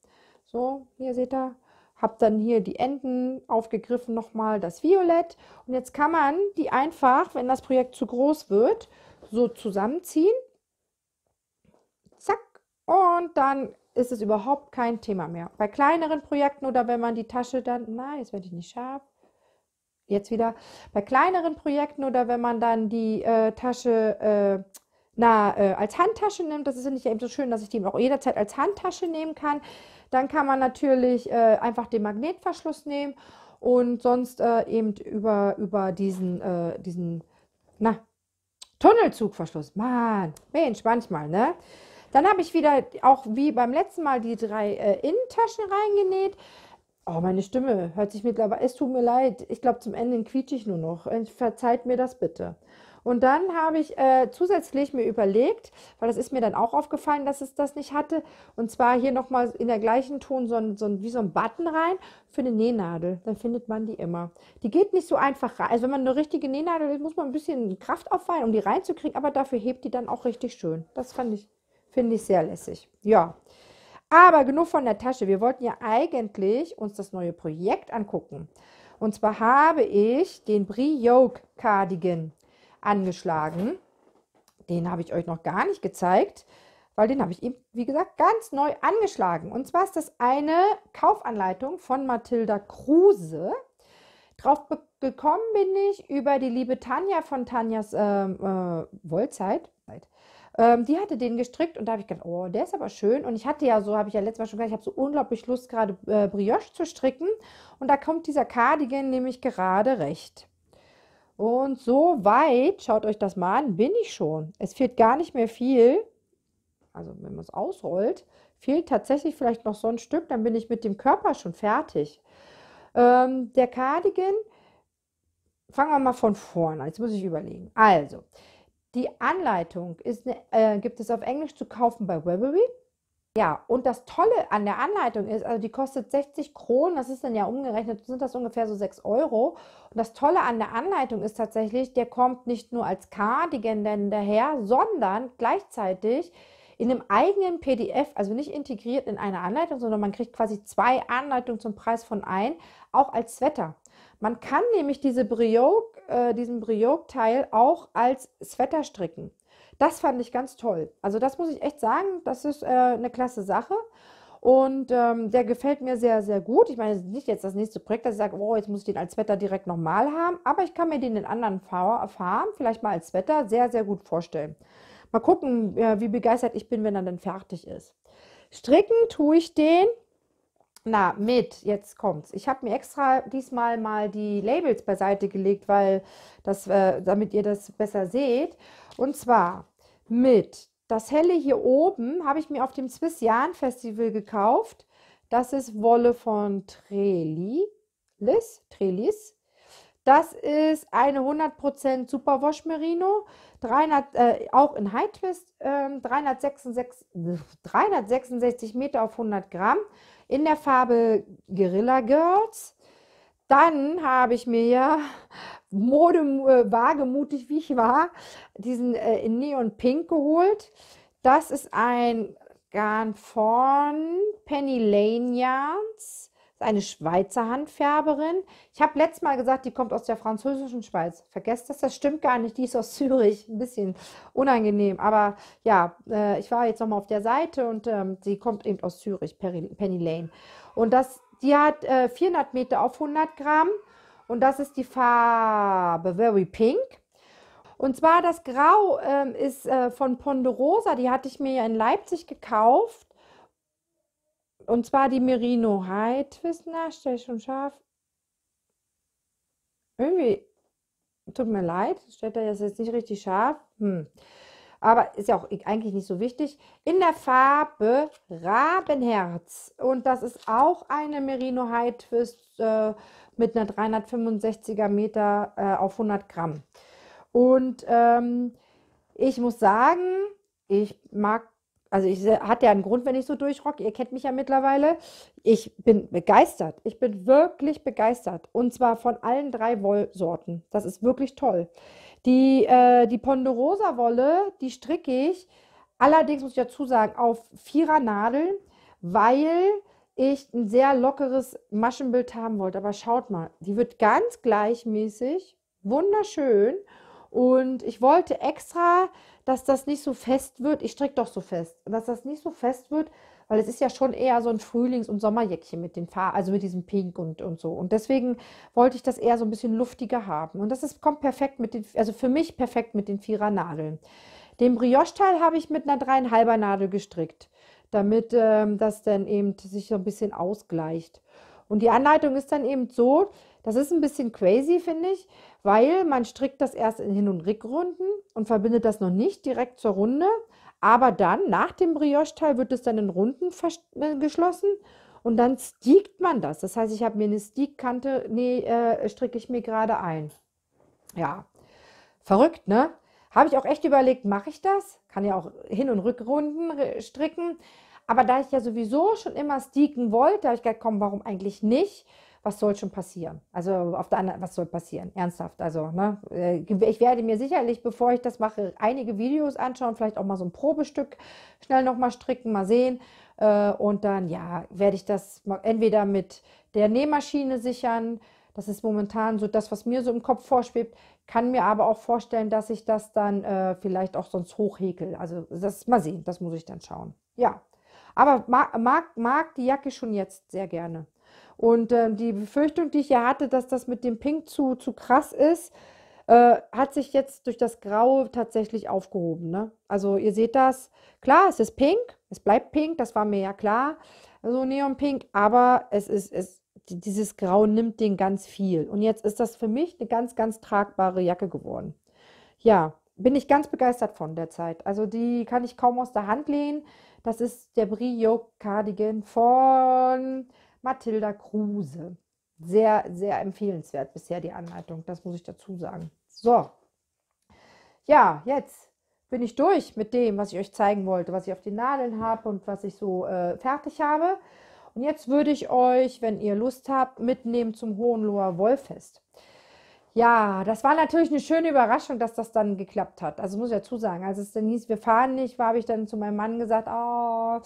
So, hier seht ihr, habe dann hier die Enden aufgegriffen, nochmal das Violett. Und jetzt kann man die einfach, wenn das Projekt zu groß wird, so zusammenziehen. Zack. Und dann ist es überhaupt kein Thema mehr. Bei kleineren Projekten oder wenn man die Tasche dann, nein, jetzt werde ich nicht scharf. Jetzt wieder. Bei kleineren Projekten oder wenn man dann die äh, Tasche äh, na, äh, als Handtasche nimmt, das ist ja nicht eben so schön, dass ich die auch jederzeit als Handtasche nehmen kann dann kann man natürlich äh, einfach den Magnetverschluss nehmen und sonst äh, eben über, über diesen, äh, diesen na, Tunnelzugverschluss. Mann, Mensch, manchmal, ne? Dann habe ich wieder, auch wie beim letzten Mal, die drei äh, Innentaschen reingenäht. Oh, meine Stimme hört sich mittlerweile. Es tut mir leid. Ich glaube, zum Ende quietsche ich nur noch. Äh, verzeiht mir das bitte. Und dann habe ich äh, zusätzlich mir überlegt, weil das ist mir dann auch aufgefallen, dass es das nicht hatte. Und zwar hier nochmal in der gleichen Ton so ein, so ein, wie so ein Button rein für eine Nähnadel. Dann findet man die immer. Die geht nicht so einfach rein. Also wenn man eine richtige Nähnadel will, muss man ein bisschen Kraft aufweihen, um die reinzukriegen. Aber dafür hebt die dann auch richtig schön. Das fand ich, finde ich sehr lässig. Ja. Aber genug von der Tasche. Wir wollten ja eigentlich uns das neue Projekt angucken. Und zwar habe ich den Brioque Cardigan angeschlagen. Den habe ich euch noch gar nicht gezeigt, weil den habe ich eben, wie gesagt, ganz neu angeschlagen. Und zwar ist das eine Kaufanleitung von Mathilda Kruse. Drauf gekommen bin ich über die liebe Tanja von Tanjas ähm, äh, Wollzeit. Ähm, die hatte den gestrickt und da habe ich gedacht, oh, der ist aber schön. Und ich hatte ja so, habe ich ja letztes Mal schon gesagt, ich habe so unglaublich Lust, gerade äh, Brioche zu stricken. Und da kommt dieser Cardigan nämlich gerade recht. Und so weit, schaut euch das mal an, bin ich schon. Es fehlt gar nicht mehr viel. Also wenn man es ausrollt, fehlt tatsächlich vielleicht noch so ein Stück, dann bin ich mit dem Körper schon fertig. Ähm, der Cardigan, fangen wir mal von vorne an. Jetzt muss ich überlegen. Also, die Anleitung ist, ne, äh, gibt es auf Englisch zu kaufen bei Webery. Ja, und das Tolle an der Anleitung ist, also die kostet 60 Kronen, das ist dann ja umgerechnet, sind das ungefähr so 6 Euro. Und das Tolle an der Anleitung ist tatsächlich, der kommt nicht nur als Cardigan dann daher, sondern gleichzeitig in einem eigenen PDF, also nicht integriert in eine Anleitung, sondern man kriegt quasi zwei Anleitungen zum Preis von ein, auch als Sweater. Man kann nämlich diese Brioque, äh, diesen brioque teil auch als Sweater stricken. Das fand ich ganz toll. Also das muss ich echt sagen, das ist äh, eine klasse Sache. Und ähm, der gefällt mir sehr, sehr gut. Ich meine, es ist nicht jetzt das nächste Projekt, dass ich sage, oh, jetzt muss ich den als Wetter direkt nochmal haben. Aber ich kann mir den in anderen Farben, vielleicht mal als Wetter, sehr, sehr gut vorstellen. Mal gucken, äh, wie begeistert ich bin, wenn er dann fertig ist. Stricken tue ich den, na, mit, jetzt kommt's. Ich habe mir extra diesmal mal die Labels beiseite gelegt, weil das, äh, damit ihr das besser seht. Und zwar mit. Das helle hier oben habe ich mir auf dem Swiss Jahn Festival gekauft. Das ist Wolle von Trelis. Trelis. Das ist eine 100% Superwash Merino, 300, äh, auch in High Twist, äh, 366, 366 Meter auf 100 Gramm, in der Farbe Guerilla Girls. Dann habe ich mir Mode äh, wagemutig wie ich war, diesen äh, in Neon Pink geholt. Das ist ein Garn von Penny Lane Yarns eine Schweizer Handfärberin. Ich habe letztes Mal gesagt, die kommt aus der französischen Schweiz. Vergesst das, das stimmt gar nicht. Die ist aus Zürich. Ein bisschen unangenehm. Aber ja, äh, ich war jetzt nochmal auf der Seite und ähm, sie kommt eben aus Zürich, Penny Lane. Und das die hat äh, 400 Meter auf 100 Gramm und das ist die Farbe Very Pink. Und zwar das Grau ähm, ist äh, von Ponderosa, die hatte ich mir ja in Leipzig gekauft. Und zwar die Merino High Twist. Na, stell schon scharf. Irgendwie, tut mir leid, stellt er das jetzt nicht richtig scharf. Hm aber ist ja auch eigentlich nicht so wichtig, in der Farbe Rabenherz. Und das ist auch eine Merino High Twist äh, mit einer 365er Meter äh, auf 100 Gramm. Und ähm, ich muss sagen, ich mag also ich hatte ja einen Grund, wenn ich so durchrock. Ihr kennt mich ja mittlerweile. Ich bin begeistert. Ich bin wirklich begeistert. Und zwar von allen drei Wollsorten. Das ist wirklich toll. Die, äh, die Ponderosa-Wolle, die stricke ich allerdings, muss ich dazu sagen, auf vierer Nadeln, weil ich ein sehr lockeres Maschenbild haben wollte. Aber schaut mal, die wird ganz gleichmäßig, wunderschön. Und ich wollte extra, dass das nicht so fest wird. Ich stricke doch so fest. Dass das nicht so fest wird, weil es ist ja schon eher so ein Frühlings- und Sommerjäckchen mit den Farben, also mit diesem Pink und, und so. Und deswegen wollte ich das eher so ein bisschen luftiger haben. Und das ist, kommt perfekt mit den, also für mich perfekt mit den Vierernadeln. Den Brioche-Teil habe ich mit einer dreieinhalber Nadel gestrickt, damit ähm, das dann eben sich so ein bisschen ausgleicht. Und die Anleitung ist dann eben so, das ist ein bisschen crazy, finde ich, weil man strickt das erst in Hin- und Rickrunden und verbindet das noch nicht direkt zur Runde, aber dann, nach dem Brioche-Teil, wird es dann in Runden äh, geschlossen und dann stiegt man das. Das heißt, ich habe mir eine Steak-Kante, nee, äh, stricke ich mir gerade ein. Ja, verrückt, ne? Habe ich auch echt überlegt, mache ich das? Kann ja auch Hin- und Rückrunden stricken. Aber da ich ja sowieso schon immer stiegen wollte, habe ich gedacht, komm, warum eigentlich nicht? was soll schon passieren? Also auf der anderen, was soll passieren? Ernsthaft. Also, ne? Äh, ich werde mir sicherlich, bevor ich das mache, einige Videos anschauen, vielleicht auch mal so ein Probestück schnell nochmal stricken, mal sehen. Äh, und dann, ja, werde ich das entweder mit der Nähmaschine sichern. Das ist momentan so das, was mir so im Kopf vorschwebt. Kann mir aber auch vorstellen, dass ich das dann äh, vielleicht auch sonst hochhäkel. Also das mal sehen, das muss ich dann schauen. Ja, aber mag, mag, mag die Jacke schon jetzt sehr gerne. Und äh, die Befürchtung, die ich ja hatte, dass das mit dem Pink zu, zu krass ist, äh, hat sich jetzt durch das Graue tatsächlich aufgehoben. Ne? Also ihr seht das, klar, es ist pink, es bleibt pink, das war mir ja klar, so also Neonpink, aber es ist, es, dieses Grau nimmt den ganz viel. Und jetzt ist das für mich eine ganz, ganz tragbare Jacke geworden. Ja, bin ich ganz begeistert von der Zeit. Also die kann ich kaum aus der Hand lehnen. Das ist der Brio Cardigan von Mathilda Kruse. Sehr, sehr empfehlenswert bisher die Anleitung, das muss ich dazu sagen. So, ja, jetzt bin ich durch mit dem, was ich euch zeigen wollte, was ich auf den Nadeln habe und was ich so äh, fertig habe. Und jetzt würde ich euch, wenn ihr Lust habt, mitnehmen zum Hohenloher Wollfest. Ja, das war natürlich eine schöne Überraschung, dass das dann geklappt hat. Also muss ich dazu sagen, als es dann hieß, wir fahren nicht, habe ich dann zu meinem Mann gesagt, oh,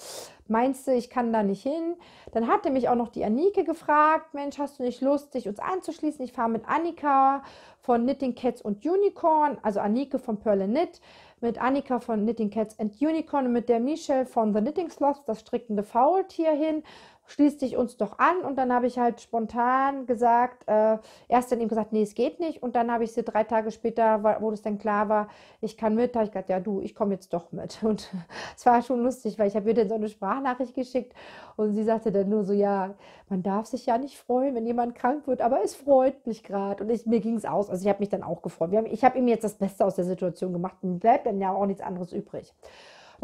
meinst du, ich kann da nicht hin? Dann hatte mich auch noch die Anike gefragt, Mensch, hast du nicht Lust, dich uns anzuschließen? Ich fahre mit Annika von Knitting Cats und Unicorn, also Anike von Perle Knit, mit Annika von Knitting Cats and Unicorn und mit der Michelle von The Knitting Sloths, das strickende Faultier hin schließ dich uns doch an. Und dann habe ich halt spontan gesagt, äh, erst dann ihm gesagt, nee, es geht nicht. Und dann habe ich sie drei Tage später, wo das dann klar war, ich kann mit, habe ich gesagt, ja du, ich komme jetzt doch mit. Und es war schon lustig, weil ich habe ihr dann so eine Sprachnachricht geschickt und sie sagte dann nur so, ja, man darf sich ja nicht freuen, wenn jemand krank wird, aber es freut mich gerade. Und ich, mir ging es aus. Also ich habe mich dann auch gefreut. Haben, ich habe ihm jetzt das Beste aus der Situation gemacht und bleibt dann ja auch nichts anderes übrig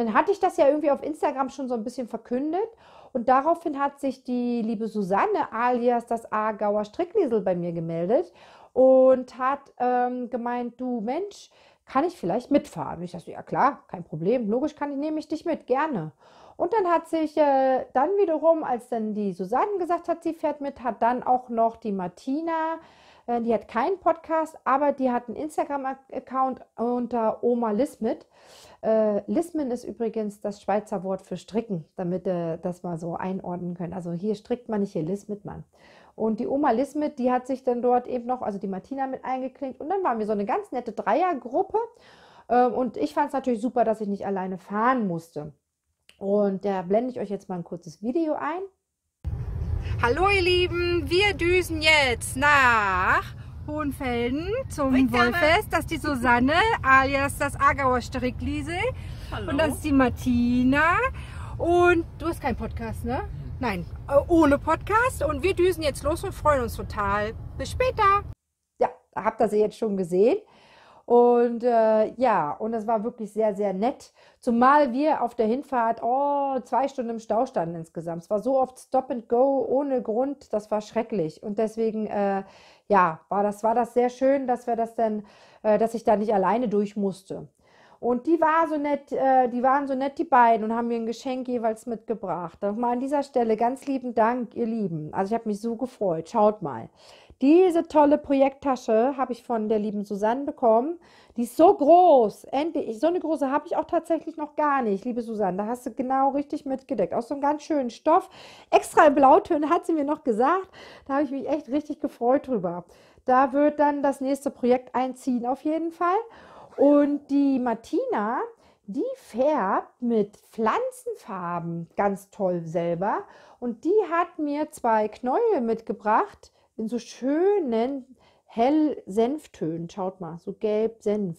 dann hatte ich das ja irgendwie auf Instagram schon so ein bisschen verkündet. Und daraufhin hat sich die liebe Susanne alias das Aargauer Strickniesel bei mir gemeldet und hat ähm, gemeint, du Mensch, kann ich vielleicht mitfahren? Und ich dachte, ja klar, kein Problem, logisch kann ich, nehme ich dich mit, gerne. Und dann hat sich äh, dann wiederum, als dann die Susanne gesagt hat, sie fährt mit, hat dann auch noch die Martina äh, die hat keinen Podcast, aber die hat einen Instagram-Account unter Oma Lismit. Äh, Lismen ist übrigens das Schweizer Wort für stricken, damit ihr äh, das mal so einordnen könnt. Also hier strickt man nicht, hier Lismit man. Und die Oma Lismit, die hat sich dann dort eben noch, also die Martina mit eingeklinkt. Und dann waren wir so eine ganz nette Dreiergruppe. Äh, und ich fand es natürlich super, dass ich nicht alleine fahren musste. Und da blende ich euch jetzt mal ein kurzes Video ein. Hallo ihr Lieben, wir düsen jetzt nach Hohenfelden zum Wollfest. Das ist die Susanne, alias das Aargauer Strickliesel. Und das ist die Martina. Und du hast keinen Podcast, ne? Nein, äh, ohne Podcast. Und wir düsen jetzt los und freuen uns total. Bis später. Ja, habt ihr sie jetzt schon gesehen. Und äh, ja, und das war wirklich sehr, sehr nett. Zumal wir auf der Hinfahrt oh, zwei Stunden im Stau standen insgesamt. Es war so oft Stop and Go ohne Grund. Das war schrecklich. Und deswegen, äh, ja, war das, war das sehr schön, dass wir das dann, äh, dass ich da nicht alleine durch musste. Und die war so nett, äh, die waren so nett, die beiden, und haben mir ein Geschenk jeweils mitgebracht. Nochmal an dieser Stelle ganz lieben Dank, ihr Lieben. Also ich habe mich so gefreut. Schaut mal. Diese tolle Projekttasche habe ich von der lieben Susanne bekommen. Die ist so groß. Endlich. So eine große habe ich auch tatsächlich noch gar nicht, liebe Susanne. Da hast du genau richtig mitgedeckt. Aus so einem ganz schönen Stoff. Extra in Blautönen hat sie mir noch gesagt. Da habe ich mich echt richtig gefreut drüber. Da wird dann das nächste Projekt einziehen, auf jeden Fall. Und die Martina, die färbt mit Pflanzenfarben ganz toll selber. Und die hat mir zwei Knäuel mitgebracht in so schönen, hell Senftönen. Schaut mal, so gelb Senf.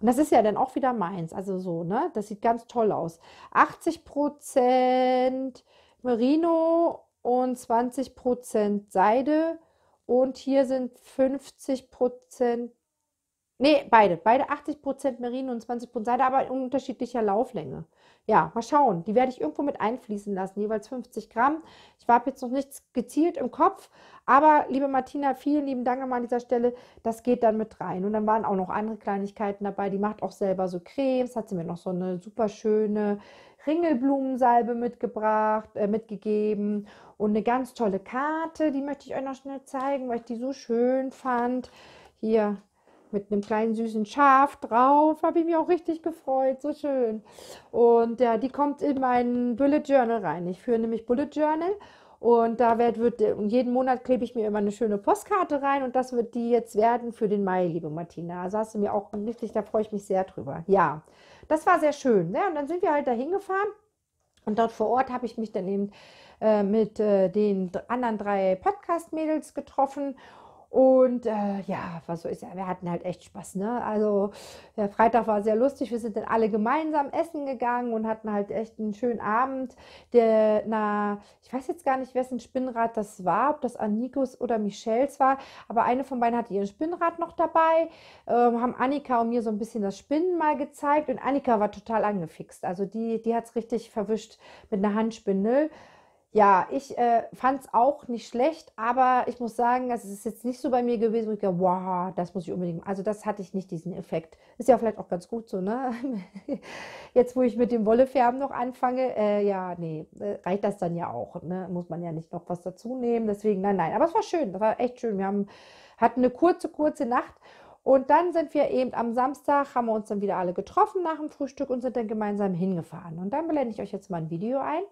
Und das ist ja dann auch wieder meins. Also so, ne? Das sieht ganz toll aus. 80% Merino und 20% Seide. Und hier sind 50%, nee, beide, beide 80% Merino und 20% Seide, aber unterschiedlicher Lauflänge ja, mal schauen. Die werde ich irgendwo mit einfließen lassen, jeweils 50 Gramm. Ich habe jetzt noch nichts gezielt im Kopf, aber liebe Martina, vielen lieben Dank an dieser Stelle. Das geht dann mit rein. Und dann waren auch noch andere Kleinigkeiten dabei. Die macht auch selber so Cremes. Hat sie mir noch so eine super schöne Ringelblumensalbe mitgebracht, äh, mitgegeben und eine ganz tolle Karte. Die möchte ich euch noch schnell zeigen, weil ich die so schön fand. Hier, mit einem kleinen süßen Schaf drauf. Habe ich mich auch richtig gefreut, so schön. Und ja, die kommt in meinen Bullet Journal rein. Ich führe nämlich Bullet Journal. Und da wird, wird jeden Monat klebe ich mir immer eine schöne Postkarte rein und das wird die jetzt werden für den Mai, liebe Martina. Also hast du mir auch richtig, da freue ich mich sehr drüber. Ja, das war sehr schön. Ne? Und dann sind wir halt da hingefahren und dort vor Ort habe ich mich dann eben äh, mit äh, den anderen drei Podcast-Mädels getroffen und äh, ja, was so ist ja, wir hatten halt echt Spaß, ne? Also der Freitag war sehr lustig, wir sind dann alle gemeinsam essen gegangen und hatten halt echt einen schönen Abend. Der, na, ich weiß jetzt gar nicht, wessen Spinnrad das war, ob das Anikos oder Michels war, aber eine von beiden hatte ihren Spinnrad noch dabei, ähm, haben Annika und mir so ein bisschen das Spinnen mal gezeigt und Annika war total angefixt. Also die, die hat es richtig verwischt mit einer Handspindel ja, ich äh, fand es auch nicht schlecht, aber ich muss sagen, also es ist jetzt nicht so bei mir gewesen, wo ich dachte, wow, das muss ich unbedingt Also das hatte ich nicht, diesen Effekt. Ist ja vielleicht auch ganz gut so, ne? Jetzt, wo ich mit dem Wollefärben noch anfange, äh, ja, nee, äh, reicht das dann ja auch, ne? Muss man ja nicht noch was dazu nehmen, deswegen, nein, nein. Aber es war schön, das war echt schön. Wir haben, hatten eine kurze, kurze Nacht und dann sind wir eben am Samstag, haben wir uns dann wieder alle getroffen nach dem Frühstück und sind dann gemeinsam hingefahren. Und dann blende ich euch jetzt mal ein Video ein.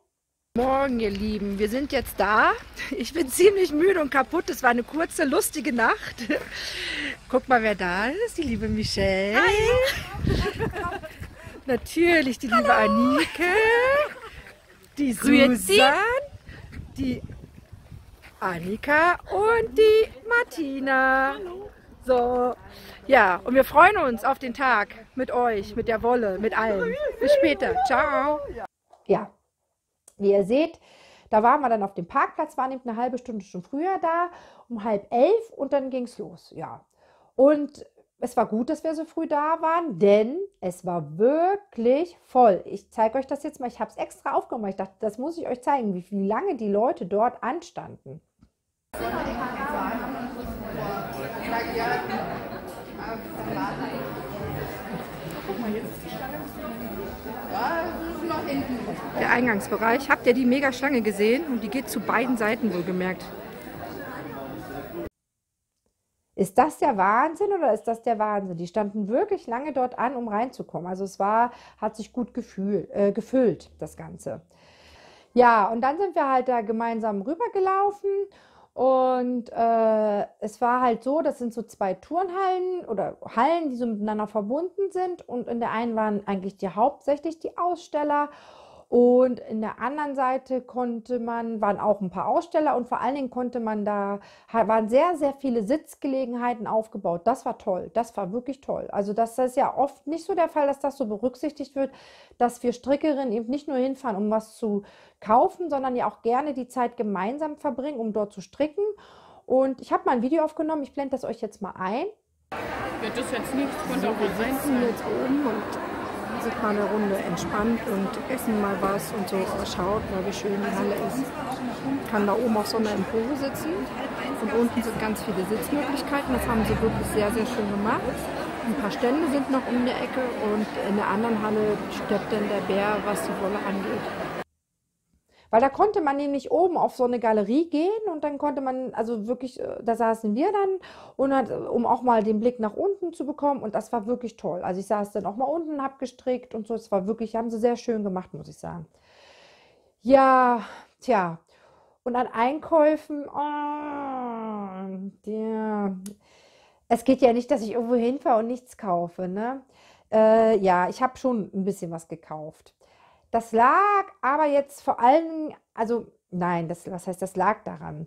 Morgen, ihr Lieben. Wir sind jetzt da. Ich bin ziemlich müde und kaputt. Es war eine kurze, lustige Nacht. Guck mal, wer da ist. Die liebe Michelle. Hi. Natürlich die liebe Hallo. Anike. Die Susan. Die Annika und die Martina. Hallo. So, ja, und wir freuen uns auf den Tag mit euch, mit der Wolle, mit allen. Bis später. Ciao. Ja. Wie ihr seht, da waren wir dann auf dem Parkplatz, waren eben eine halbe Stunde schon früher da, um halb elf und dann ging es los, ja. Und es war gut, dass wir so früh da waren, denn es war wirklich voll. Ich zeige euch das jetzt mal. Ich habe es extra aufgemacht. Ich dachte, das muss ich euch zeigen, wie, wie lange die Leute dort anstanden. Guck mal jetzt der Eingangsbereich. Habt ihr die Mega-Schlange gesehen? Und die geht zu beiden Seiten wohlgemerkt. Ist das der Wahnsinn oder ist das der Wahnsinn? Die standen wirklich lange dort an, um reinzukommen. Also es war, hat sich gut gefühl, äh, gefüllt, das Ganze. Ja, und dann sind wir halt da gemeinsam rübergelaufen und äh, es war halt so, das sind so zwei Turnhallen oder Hallen, die so miteinander verbunden sind. Und in der einen waren eigentlich die hauptsächlich die Aussteller und in der anderen Seite konnte man, waren auch ein paar Aussteller und vor allen Dingen konnte man da, waren sehr, sehr viele Sitzgelegenheiten aufgebaut. Das war toll. Das war wirklich toll. Also das ist ja oft nicht so der Fall, dass das so berücksichtigt wird, dass wir Strickerinnen eben nicht nur hinfahren, um was zu kaufen, sondern ja auch gerne die Zeit gemeinsam verbringen, um dort zu stricken. Und ich habe mal ein Video aufgenommen. Ich blende das euch jetzt mal ein. Wird das jetzt nichts runter? Wir sitzen jetzt oben und sind mal eine Runde entspannt und essen mal was und so. schaut mal, wie schön die Halle ist. kann da oben auf so einer Empore sitzen und unten sind ganz viele Sitzmöglichkeiten. Das haben sie wirklich sehr, sehr schön gemacht. Ein paar Stände sind noch um der Ecke und in der anderen Halle steppt dann der Bär, was die Wolle angeht. Weil da konnte man nämlich oben auf so eine Galerie gehen und dann konnte man, also wirklich, äh, da saßen wir dann, und hat, äh, um auch mal den Blick nach unten zu bekommen und das war wirklich toll. Also ich saß dann auch mal unten, hab gestrickt und so, es war wirklich, haben sie sehr schön gemacht, muss ich sagen. Ja, tja, und an Einkäufen, oh, ja. es geht ja nicht, dass ich irgendwo hinfahre und nichts kaufe, ne? Äh, ja, ich habe schon ein bisschen was gekauft. Das lag aber jetzt vor allem, also nein, das, was heißt, das lag daran.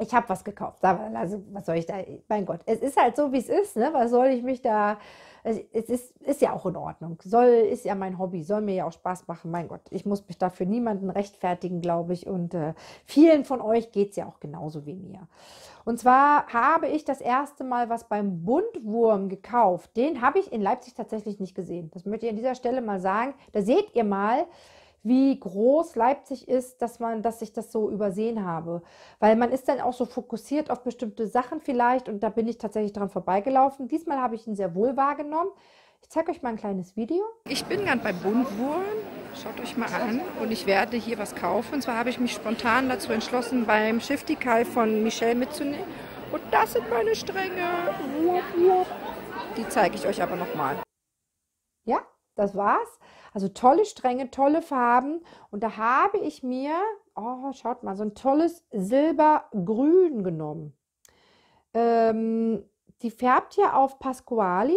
Ich habe was gekauft. Also, was soll ich da? Mein Gott, es ist halt so, wie es ist. Ne? Was soll ich mich da also, es ist, ist ja auch in Ordnung. Soll, ist ja mein Hobby, soll mir ja auch Spaß machen. Mein Gott, ich muss mich dafür niemanden rechtfertigen, glaube ich. Und äh, vielen von euch geht es ja auch genauso wie mir. Und zwar habe ich das erste Mal was beim Buntwurm gekauft. Den habe ich in Leipzig tatsächlich nicht gesehen. Das möchte ich an dieser Stelle mal sagen. Da seht ihr mal, wie groß Leipzig ist, dass man, dass ich das so übersehen habe. Weil man ist dann auch so fokussiert auf bestimmte Sachen vielleicht und da bin ich tatsächlich dran vorbeigelaufen. Diesmal habe ich ihn sehr wohl wahrgenommen. Ich zeige euch mal ein kleines Video. Ich bin gerade bei Bundwurm. Schaut euch mal an. Und ich werde hier was kaufen. Und zwar habe ich mich spontan dazu entschlossen, beim Shifty-Kai von Michelle mitzunehmen. Und das sind meine Stränge. Die zeige ich euch aber nochmal. Ja, das war's. Also tolle Stränge, tolle Farben. Und da habe ich mir, oh, schaut mal, so ein tolles Silbergrün genommen. Ähm, die färbt ja auf Pasquali.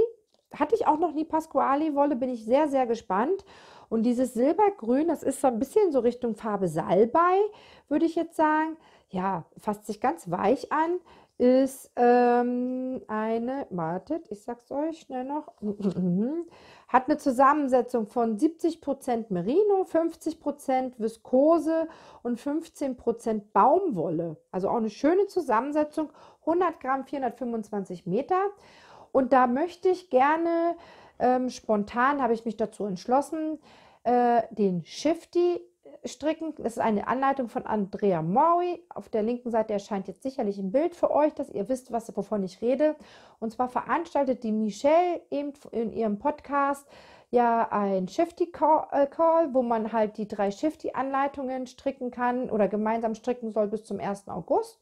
Hatte ich auch noch nie Pasquali-Wolle, bin ich sehr, sehr gespannt. Und dieses Silbergrün, das ist so ein bisschen so Richtung Farbe Salbei, würde ich jetzt sagen. Ja, fasst sich ganz weich an. Ist ähm, eine, wartet, ich sag's euch schnell noch. hat eine Zusammensetzung von 70% Merino, 50% Viskose und 15% Baumwolle. Also auch eine schöne Zusammensetzung, 100 Gramm, 425 Meter. Und da möchte ich gerne, ähm, spontan habe ich mich dazu entschlossen, äh, den Shifty stricken. Das ist eine Anleitung von Andrea Maui. Auf der linken Seite erscheint jetzt sicherlich ein Bild für euch, dass ihr wisst, was, wovon ich rede. Und zwar veranstaltet die Michelle eben in ihrem Podcast ja ein Shifty Call, äh, wo man halt die drei Shifty Anleitungen stricken kann oder gemeinsam stricken soll bis zum 1. August.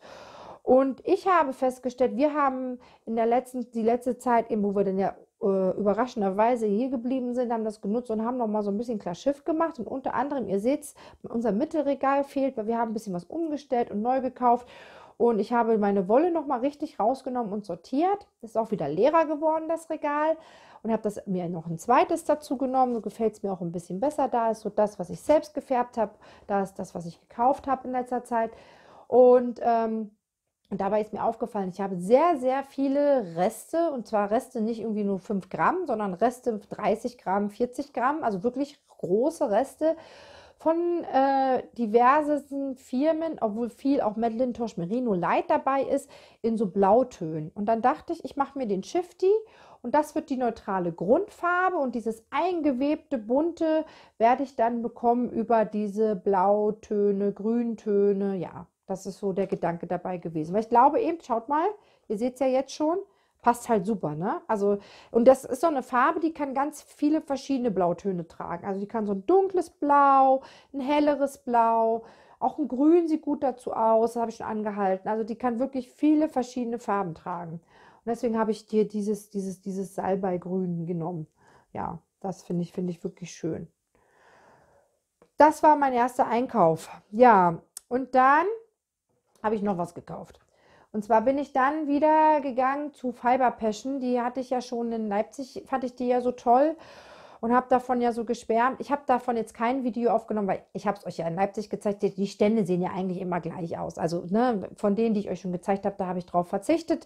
Und ich habe festgestellt, wir haben in der letzten, die letzte Zeit eben, wo wir dann ja äh, überraschenderweise hier geblieben sind, haben das genutzt und haben noch mal so ein bisschen klar Schiff gemacht. Und unter anderem, ihr seht es, unser Mittelregal fehlt, weil wir haben ein bisschen was umgestellt und neu gekauft. Und ich habe meine Wolle noch mal richtig rausgenommen und sortiert. Das ist auch wieder leerer geworden, das Regal. Und habe das mir noch ein zweites dazu genommen. So gefällt es mir auch ein bisschen besser. Da ist so das, was ich selbst gefärbt habe. Da ist das, was ich gekauft habe in letzter Zeit. Und ähm, und dabei ist mir aufgefallen, ich habe sehr, sehr viele Reste, und zwar Reste nicht irgendwie nur 5 Gramm, sondern Reste 30 Gramm, 40 Gramm, also wirklich große Reste von äh, diversen Firmen, obwohl viel auch Tosh Merino Light dabei ist, in so Blautönen. Und dann dachte ich, ich mache mir den Shifty und das wird die neutrale Grundfarbe und dieses eingewebte bunte werde ich dann bekommen über diese Blautöne, Grüntöne, ja, das ist so der Gedanke dabei gewesen. Weil ich glaube eben, schaut mal, ihr seht es ja jetzt schon, passt halt super, ne? Also, und das ist so eine Farbe, die kann ganz viele verschiedene Blautöne tragen. Also die kann so ein dunkles Blau, ein helleres Blau, auch ein Grün sieht gut dazu aus, das habe ich schon angehalten. Also die kann wirklich viele verschiedene Farben tragen. Und deswegen habe ich dir dieses, dieses, dieses Salbeigrün genommen. Ja, das finde ich, finde ich wirklich schön. Das war mein erster Einkauf. Ja, und dann habe ich noch was gekauft. Und zwar bin ich dann wieder gegangen zu Fiber Passion. Die hatte ich ja schon in Leipzig, fand ich die ja so toll und habe davon ja so geschwärmt. Ich habe davon jetzt kein Video aufgenommen, weil ich habe es euch ja in Leipzig gezeigt. Die Stände sehen ja eigentlich immer gleich aus. Also ne, von denen, die ich euch schon gezeigt habe, da habe ich drauf verzichtet,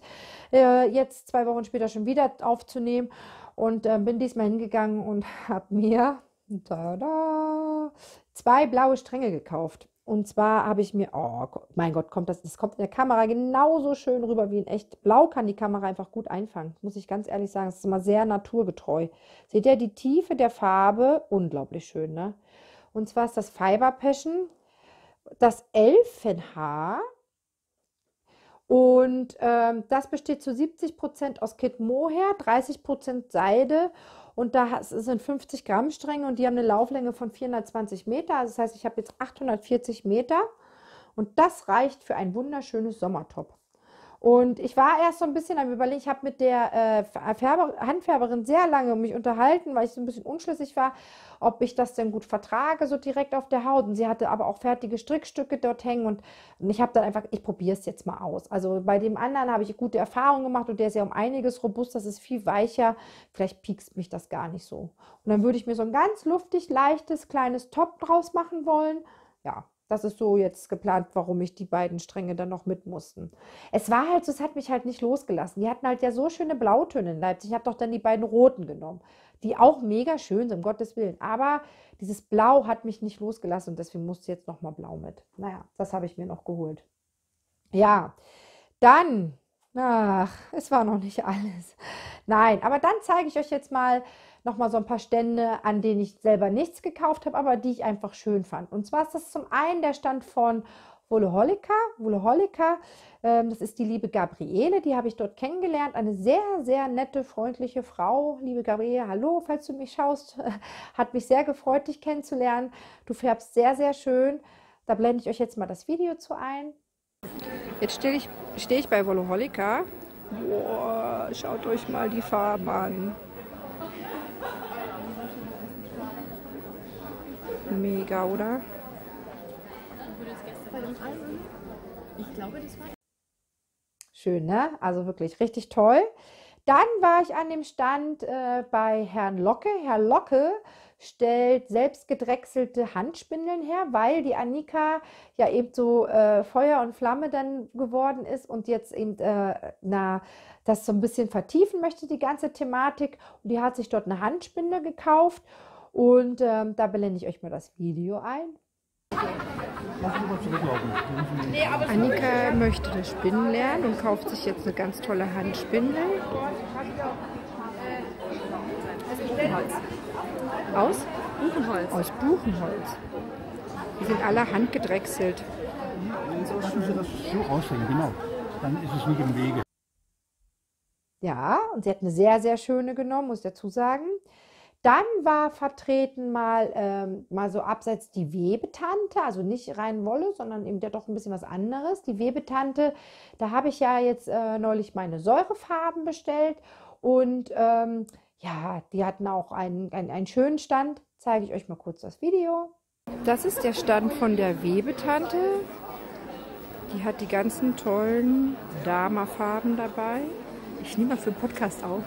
äh, jetzt zwei Wochen später schon wieder aufzunehmen. Und äh, bin diesmal hingegangen und habe mir tada, zwei blaue Stränge gekauft. Und zwar habe ich mir, oh mein Gott, kommt das, das kommt in der Kamera genauso schön rüber wie in echt. Blau kann die Kamera einfach gut einfangen, muss ich ganz ehrlich sagen. Es ist immer sehr naturgetreu. Seht ihr die Tiefe der Farbe? Unglaublich schön, ne? Und zwar ist das Fiber Passion, das Elfenhaar. Und ähm, das besteht zu 70% Prozent aus Kit Mohair, 30% Prozent Seide und da sind 50 Gramm Stränge und die haben eine Lauflänge von 420 Meter. Also das heißt, ich habe jetzt 840 Meter und das reicht für ein wunderschönes Sommertop. Und ich war erst so ein bisschen am Überlegen, ich habe mit der äh, Färber, Handfärberin sehr lange mich unterhalten, weil ich so ein bisschen unschlüssig war, ob ich das denn gut vertrage, so direkt auf der Haut. Und sie hatte aber auch fertige Strickstücke dort hängen und, und ich habe dann einfach, ich probiere es jetzt mal aus. Also bei dem anderen habe ich gute Erfahrungen gemacht und der ist ja um einiges robust, das ist viel weicher. Vielleicht piekst mich das gar nicht so. Und dann würde ich mir so ein ganz luftig, leichtes, kleines Top draus machen wollen. Ja, das ist so jetzt geplant, warum ich die beiden Stränge dann noch mit mussten. Es war halt, so, es hat mich halt nicht losgelassen. Die hatten halt ja so schöne Blautöne in Leipzig. Ich habe doch dann die beiden roten genommen, die auch mega schön sind, um Gottes Willen. Aber dieses Blau hat mich nicht losgelassen und deswegen musste jetzt nochmal Blau mit. Naja, das habe ich mir noch geholt. Ja, dann, ach, es war noch nicht alles. Nein, aber dann zeige ich euch jetzt mal nochmal so ein paar Stände, an denen ich selber nichts gekauft habe, aber die ich einfach schön fand. Und zwar ist das zum einen der Stand von Wohleholika. Wohleholika, ähm, das ist die liebe Gabriele, die habe ich dort kennengelernt. Eine sehr, sehr nette, freundliche Frau. Liebe Gabriele, hallo, falls du mich schaust. Hat mich sehr gefreut, dich kennenzulernen. Du färbst sehr, sehr schön. Da blende ich euch jetzt mal das Video zu ein. Jetzt stehe ich, steh ich bei Wohleholika. Boah, schaut euch mal die Farben an. Mega, oder? Ich glaube, das war. Schön, ne? Also wirklich richtig toll. Dann war ich an dem Stand äh, bei Herrn Locke. Herr Locke stellt selbst gedrechselte Handspindeln her, weil die Annika ja eben so äh, Feuer und Flamme dann geworden ist und jetzt eben äh, na, das so ein bisschen vertiefen möchte, die ganze Thematik. Und die hat sich dort eine Handspindel gekauft und ähm, da blende ich euch mal das Video ein. Annika möchte das Spinnen lernen und kauft sich jetzt eine ganz tolle Handspindel. Buchenholz. Aus? Buchenholz. Aus Buchenholz. Die sind alle handgedrechselt. So Sie das so aussehen, genau. Dann ist es nicht im Wege. Ja, und sie hat eine sehr, sehr schöne genommen, muss ich dazu sagen. Dann war vertreten mal, ähm, mal so abseits die Webetante, also nicht rein Wolle, sondern eben ja doch ein bisschen was anderes. Die Webetante, da habe ich ja jetzt äh, neulich meine Säurefarben bestellt und ähm, ja, die hatten auch einen, einen, einen schönen Stand. Zeige ich euch mal kurz das Video. Das ist der Stand von der Webetante. Die hat die ganzen tollen Dama-Farben dabei. Ich nehme mal für den Podcast auf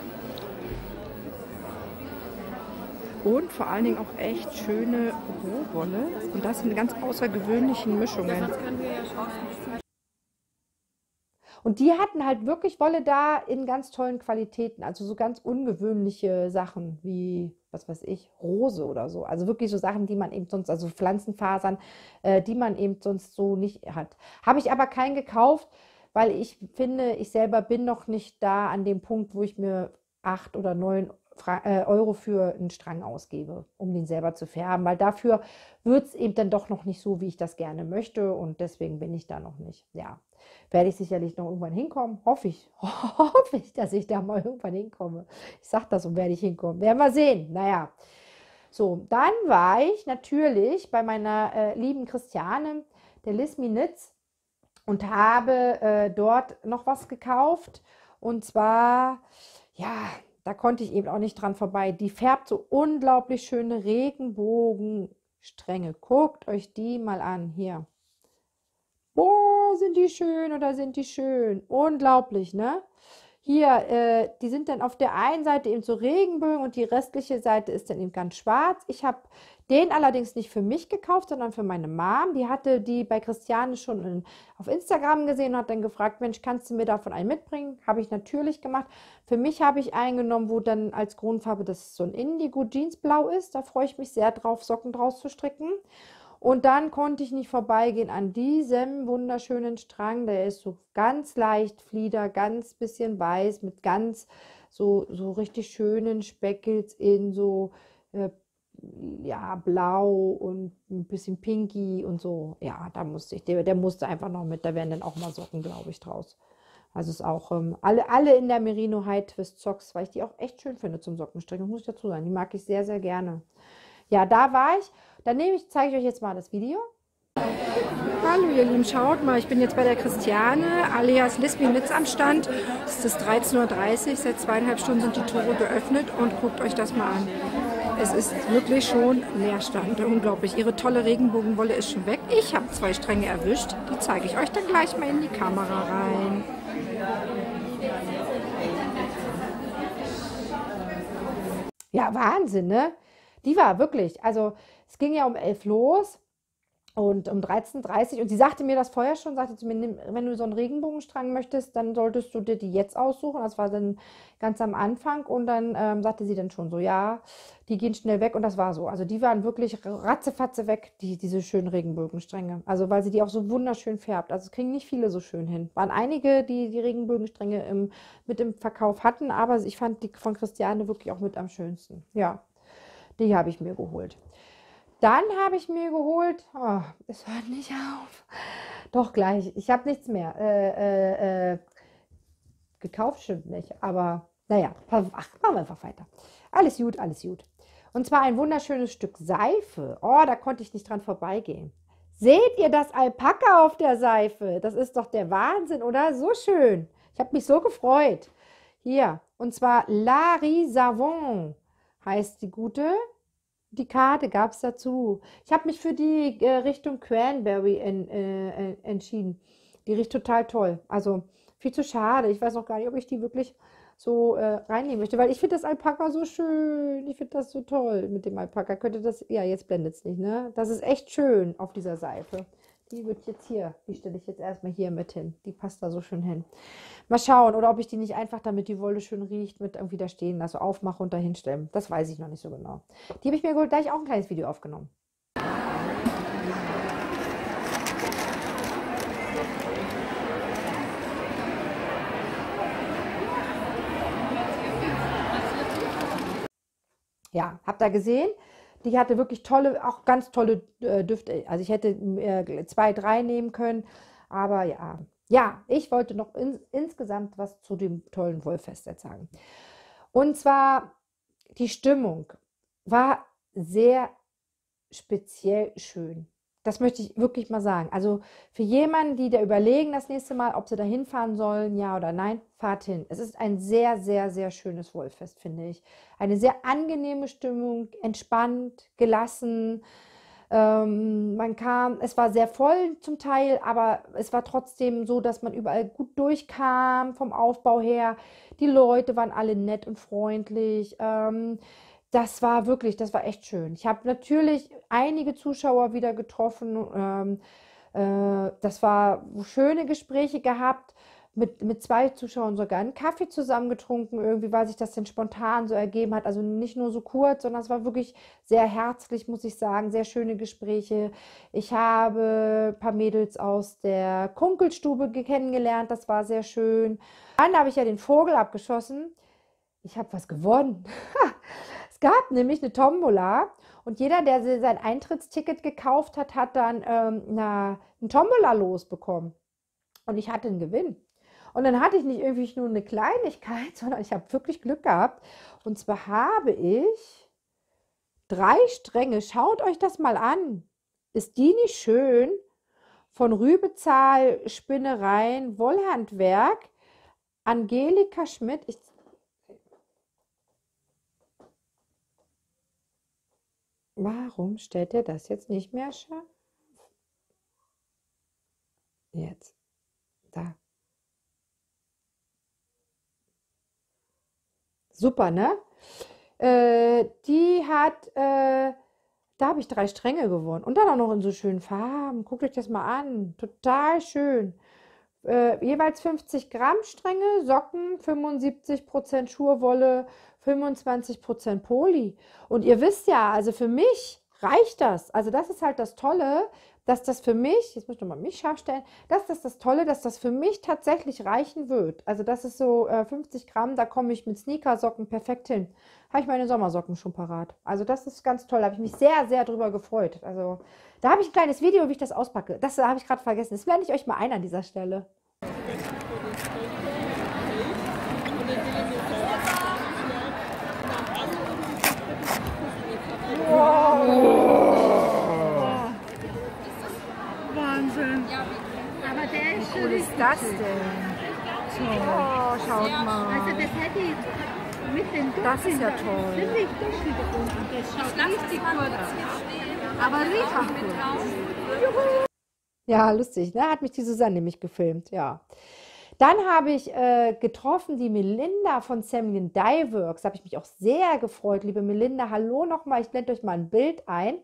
und vor allen Dingen auch echt schöne Rohwolle und das in ganz außergewöhnlichen Mischungen. Und die hatten halt wirklich Wolle da in ganz tollen Qualitäten, also so ganz ungewöhnliche Sachen wie, was weiß ich, Rose oder so. Also wirklich so Sachen, die man eben sonst, also Pflanzenfasern, äh, die man eben sonst so nicht hat. Habe ich aber keinen gekauft, weil ich finde, ich selber bin noch nicht da an dem Punkt, wo ich mir acht oder neun äh, Euro für einen Strang ausgebe, um den selber zu färben, weil dafür wird es eben dann doch noch nicht so, wie ich das gerne möchte und deswegen bin ich da noch nicht. Ja, werde ich sicherlich noch irgendwann hinkommen, hoffe ich, hoffe ich, dass ich da mal irgendwann hinkomme. Ich sage das und werde ich hinkommen, werden wir sehen, naja. So, dann war ich natürlich bei meiner äh, lieben Christiane, der Liz und habe äh, dort noch was gekauft und zwar, ja, da konnte ich eben auch nicht dran vorbei. Die färbt so unglaublich schöne Regenbogenstränge. Guckt euch die mal an hier. Boah, sind die schön oder sind die schön? Unglaublich, ne? hier, äh, die sind dann auf der einen Seite eben so Regenbögen und die restliche Seite ist dann eben ganz schwarz. Ich habe den allerdings nicht für mich gekauft, sondern für meine Mom. Die hatte die bei Christiane schon in, auf Instagram gesehen und hat dann gefragt, Mensch, kannst du mir davon einen mitbringen? Habe ich natürlich gemacht. Für mich habe ich eingenommen, wo dann als Grundfarbe das so ein Indigo Jeans Blau ist. Da freue ich mich sehr drauf, Socken draus zu stricken. Und dann konnte ich nicht vorbeigehen an diesem wunderschönen Strang. Der ist so ganz leicht flieder, ganz bisschen weiß, mit ganz so, so richtig schönen Speckels in so äh, ja, blau und ein bisschen pinky und so. Ja, da musste ich, der, der musste einfach noch mit. Da werden dann auch mal Socken, glaube ich, draus. Also ist auch ähm, alle, alle in der Merino High Twist Socks, weil ich die auch echt schön finde zum Sockenstricken, muss ich dazu sagen. Die mag ich sehr, sehr gerne. Ja, da war ich. Dann nehme ich, zeige ich euch jetzt mal das Video. Hallo ihr Lieben, schaut mal, ich bin jetzt bei der Christiane alias Lesbian Litz am Stand. Es ist 13.30 Uhr, seit zweieinhalb Stunden sind die Tore geöffnet und guckt euch das mal an. Es ist wirklich schon Leerstand, unglaublich. Ihre tolle Regenbogenwolle ist schon weg. Ich habe zwei Stränge erwischt, die zeige ich euch dann gleich mal in die Kamera rein. Ja, Wahnsinn, ne? Die war wirklich, also es ging ja um elf los und um 13.30 Uhr. Und sie sagte mir das vorher schon, sagte zu mir, wenn du so einen Regenbogenstrang möchtest, dann solltest du dir die jetzt aussuchen. Das war dann ganz am Anfang. Und dann ähm, sagte sie dann schon so, ja, die gehen schnell weg. Und das war so. Also die waren wirklich ratzefatze weg, die, diese schönen Regenbogenstränge. Also weil sie die auch so wunderschön färbt. Also es kriegen nicht viele so schön hin. Waren einige, die die Regenbogenstränge im, mit im Verkauf hatten. Aber ich fand die von Christiane wirklich auch mit am schönsten. Ja, die habe ich mir geholt. Dann habe ich mir geholt, oh, es hört nicht auf. Doch gleich, ich habe nichts mehr. Äh, äh, äh, gekauft stimmt nicht, aber naja, ach, machen wir einfach weiter. Alles gut, alles gut. Und zwar ein wunderschönes Stück Seife. Oh, da konnte ich nicht dran vorbeigehen. Seht ihr das Alpaka auf der Seife? Das ist doch der Wahnsinn, oder? So schön. Ich habe mich so gefreut. Hier, und zwar Larry Savon heißt die gute die Karte gab es dazu. Ich habe mich für die äh, Richtung Cranberry en, äh, äh, entschieden. Die riecht total toll. Also viel zu schade. Ich weiß noch gar nicht, ob ich die wirklich so äh, reinnehmen möchte, weil ich finde das Alpaka so schön. Ich finde das so toll mit dem Alpaka. Könnte das, ja, jetzt blendet es nicht, ne? Das ist echt schön auf dieser Seife. Die wird jetzt hier, die stelle ich jetzt erstmal hier mit hin. Die passt da so schön hin. Mal schauen, oder ob ich die nicht einfach, damit die Wolle schön riecht, mit irgendwie da stehen lasse, aufmache und dahin stellen. Das weiß ich noch nicht so genau. Die habe ich mir geholt, gleich auch ein kleines Video aufgenommen. Ja, habt ihr gesehen? die hatte wirklich tolle, auch ganz tolle äh, Düfte. Also ich hätte äh, zwei, drei nehmen können. Aber ja, ja, ich wollte noch in, insgesamt was zu dem tollen Wollfest sagen. Und zwar die Stimmung war sehr speziell schön. Das möchte ich wirklich mal sagen. Also für jemanden, die da überlegen das nächste Mal, ob sie da hinfahren sollen, ja oder nein, fahrt hin. Es ist ein sehr, sehr, sehr schönes Wollfest, finde ich. Eine sehr angenehme Stimmung, entspannt, gelassen. Ähm, man kam, es war sehr voll zum Teil, aber es war trotzdem so, dass man überall gut durchkam vom Aufbau her. Die Leute waren alle nett und freundlich. Ähm, das war wirklich, das war echt schön. Ich habe natürlich einige Zuschauer wieder getroffen. Ähm, äh, das war schöne Gespräche gehabt. Mit, mit zwei Zuschauern sogar einen Kaffee zusammengetrunken, irgendwie, weil sich das denn spontan so ergeben hat. Also nicht nur so kurz, sondern es war wirklich sehr herzlich, muss ich sagen, sehr schöne Gespräche. Ich habe ein paar Mädels aus der Kunkelstube kennengelernt, das war sehr schön. Dann habe ich ja den Vogel abgeschossen. Ich habe was gewonnen. Es gab nämlich eine Tombola und jeder, der sein Eintrittsticket gekauft hat, hat dann ähm, ein tombola losbekommen. Und ich hatte einen Gewinn. Und dann hatte ich nicht irgendwie nur eine Kleinigkeit, sondern ich habe wirklich Glück gehabt. Und zwar habe ich drei Stränge, schaut euch das mal an. Ist die nicht schön? Von Rübezahl, Spinnereien, Wollhandwerk, Angelika Schmidt, ich Warum stellt er das jetzt nicht mehr scharf? Jetzt. Da. Super, ne? Äh, die hat, äh, da habe ich drei Stränge gewonnen. Und dann auch noch in so schönen Farben. Guckt euch das mal an. Total schön. Äh, jeweils 50 Gramm Stränge, Socken, 75% Schurwolle, 25% Poli. Und ihr wisst ja, also für mich reicht das. Also das ist halt das Tolle, dass das für mich, jetzt muss ich nochmal mich scharf stellen, dass das das Tolle, dass das für mich tatsächlich reichen wird. Also das ist so äh, 50 Gramm, da komme ich mit Sneakersocken perfekt hin. Habe ich meine Sommersocken schon parat. Also das ist ganz toll, da habe ich mich sehr, sehr drüber gefreut. Also da habe ich ein kleines Video, wie ich das auspacke. Das habe ich gerade vergessen. Das blende ich euch mal ein an dieser Stelle. cool ist das denn? So, oh, schaut mal. Also das hätte ich mit den Das ist ja toll. Das schaut richtig kurz. Aber riecht gut. Ja, lustig. Da ne? hat mich die Susanne nämlich gefilmt, ja. Dann habe ich äh, getroffen die Melinda von Semlin Dye Works. Da habe ich mich auch sehr gefreut. Liebe Melinda, hallo nochmal. Ich blende euch mal ein Bild ein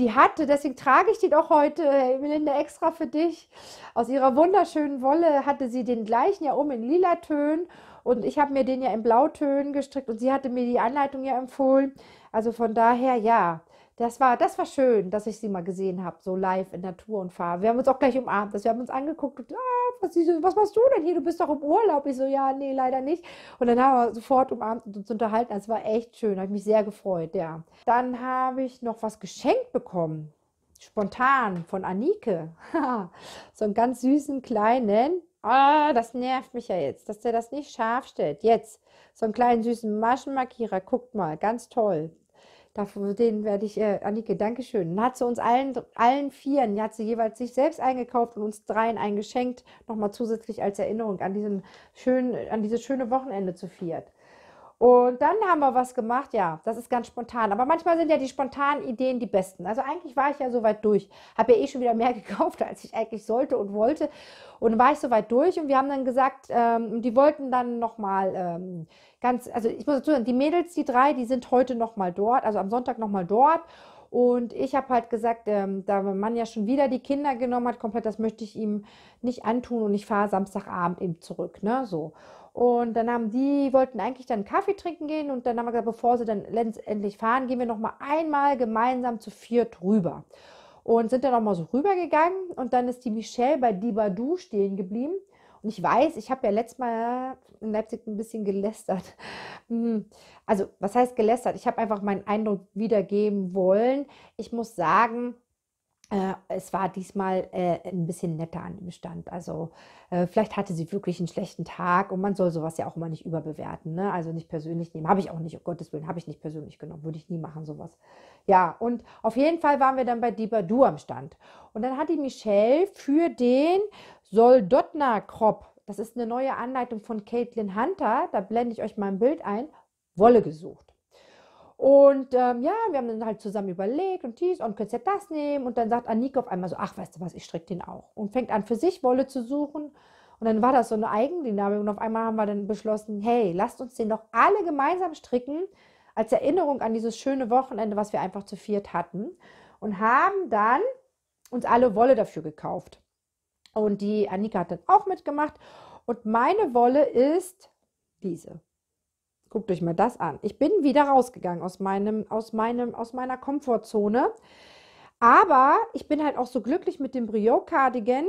die hatte, deswegen trage ich die doch heute, Melinda, extra für dich. Aus ihrer wunderschönen Wolle hatte sie den gleichen ja um in lila Tönen und ich habe mir den ja in Blautönen gestrickt und sie hatte mir die Anleitung ja empfohlen. Also von daher, ja, das war, das war schön, dass ich sie mal gesehen habe, so live in Natur und Farbe. Wir haben uns auch gleich umarmt. Also wir haben uns angeguckt und, ah, was, so, was machst du denn hier? Du bist doch im Urlaub. Ich so, ja, nee, leider nicht. Und dann haben wir sofort umarmt und uns unterhalten. Es war echt schön, habe mich sehr gefreut, ja. Dann habe ich noch was geschenkt bekommen. Spontan von Anike. so einen ganz süßen kleinen. Ah, das nervt mich ja jetzt, dass der das nicht scharf stellt. Jetzt. So einen kleinen süßen Maschenmarkierer. Guckt mal, ganz toll. Dafür, den werde ich, äh, Annike, Dankeschön. Dann hat sie uns allen, allen vieren, hat sie jeweils sich selbst eingekauft und uns dreien eingeschenkt, nochmal zusätzlich als Erinnerung an, diesen schönen, an dieses schöne Wochenende zu viert. Und dann haben wir was gemacht, ja, das ist ganz spontan. Aber manchmal sind ja die spontanen Ideen die besten. Also eigentlich war ich ja soweit durch. Habe ja eh schon wieder mehr gekauft, als ich eigentlich sollte und wollte. Und war ich soweit durch und wir haben dann gesagt, ähm, die wollten dann nochmal ähm, ganz, also ich muss dazu sagen, die Mädels, die drei, die sind heute nochmal dort, also am Sonntag nochmal dort. Und ich habe halt gesagt, ähm, da mein Mann ja schon wieder die Kinder genommen hat, komplett, das möchte ich ihm nicht antun und ich fahre Samstagabend eben zurück, ne, so. Und dann haben die, wollten eigentlich dann Kaffee trinken gehen und dann haben wir gesagt, bevor sie dann letztendlich fahren, gehen wir nochmal einmal gemeinsam zu viert rüber. Und sind dann nochmal so rübergegangen und dann ist die Michelle bei Dibadu stehen geblieben. Und ich weiß, ich habe ja letztes Mal in Leipzig ein bisschen gelästert. Mhm. Also, was heißt gelästert? Ich habe einfach meinen Eindruck wiedergeben wollen. Ich muss sagen, äh, es war diesmal äh, ein bisschen netter an dem Stand. Also äh, vielleicht hatte sie wirklich einen schlechten Tag und man soll sowas ja auch immer nicht überbewerten. Ne? Also nicht persönlich nehmen. Habe ich auch nicht, um Gottes Willen, habe ich nicht persönlich genommen. Würde ich nie machen, sowas. Ja, und auf jeden Fall waren wir dann bei Dibadu am Stand. Und dann hat die Michelle für den Soldotner Crop, das ist eine neue Anleitung von Caitlin Hunter, da blende ich euch mal ein Bild ein, Wolle gesucht. Und ähm, ja, wir haben dann halt zusammen überlegt und dies und oh, könntest ja das nehmen. Und dann sagt Annika auf einmal so, ach, weißt du was, ich stricke den auch. Und fängt an, für sich Wolle zu suchen. Und dann war das so eine Eigendynamik. Und auf einmal haben wir dann beschlossen, hey, lasst uns den doch alle gemeinsam stricken, als Erinnerung an dieses schöne Wochenende, was wir einfach zu viert hatten. Und haben dann uns alle Wolle dafür gekauft. Und die Annika hat dann auch mitgemacht. Und meine Wolle ist diese. Guckt euch mal das an. Ich bin wieder rausgegangen aus, meinem, aus, meinem, aus meiner Komfortzone. Aber ich bin halt auch so glücklich mit dem Brio-Cardigan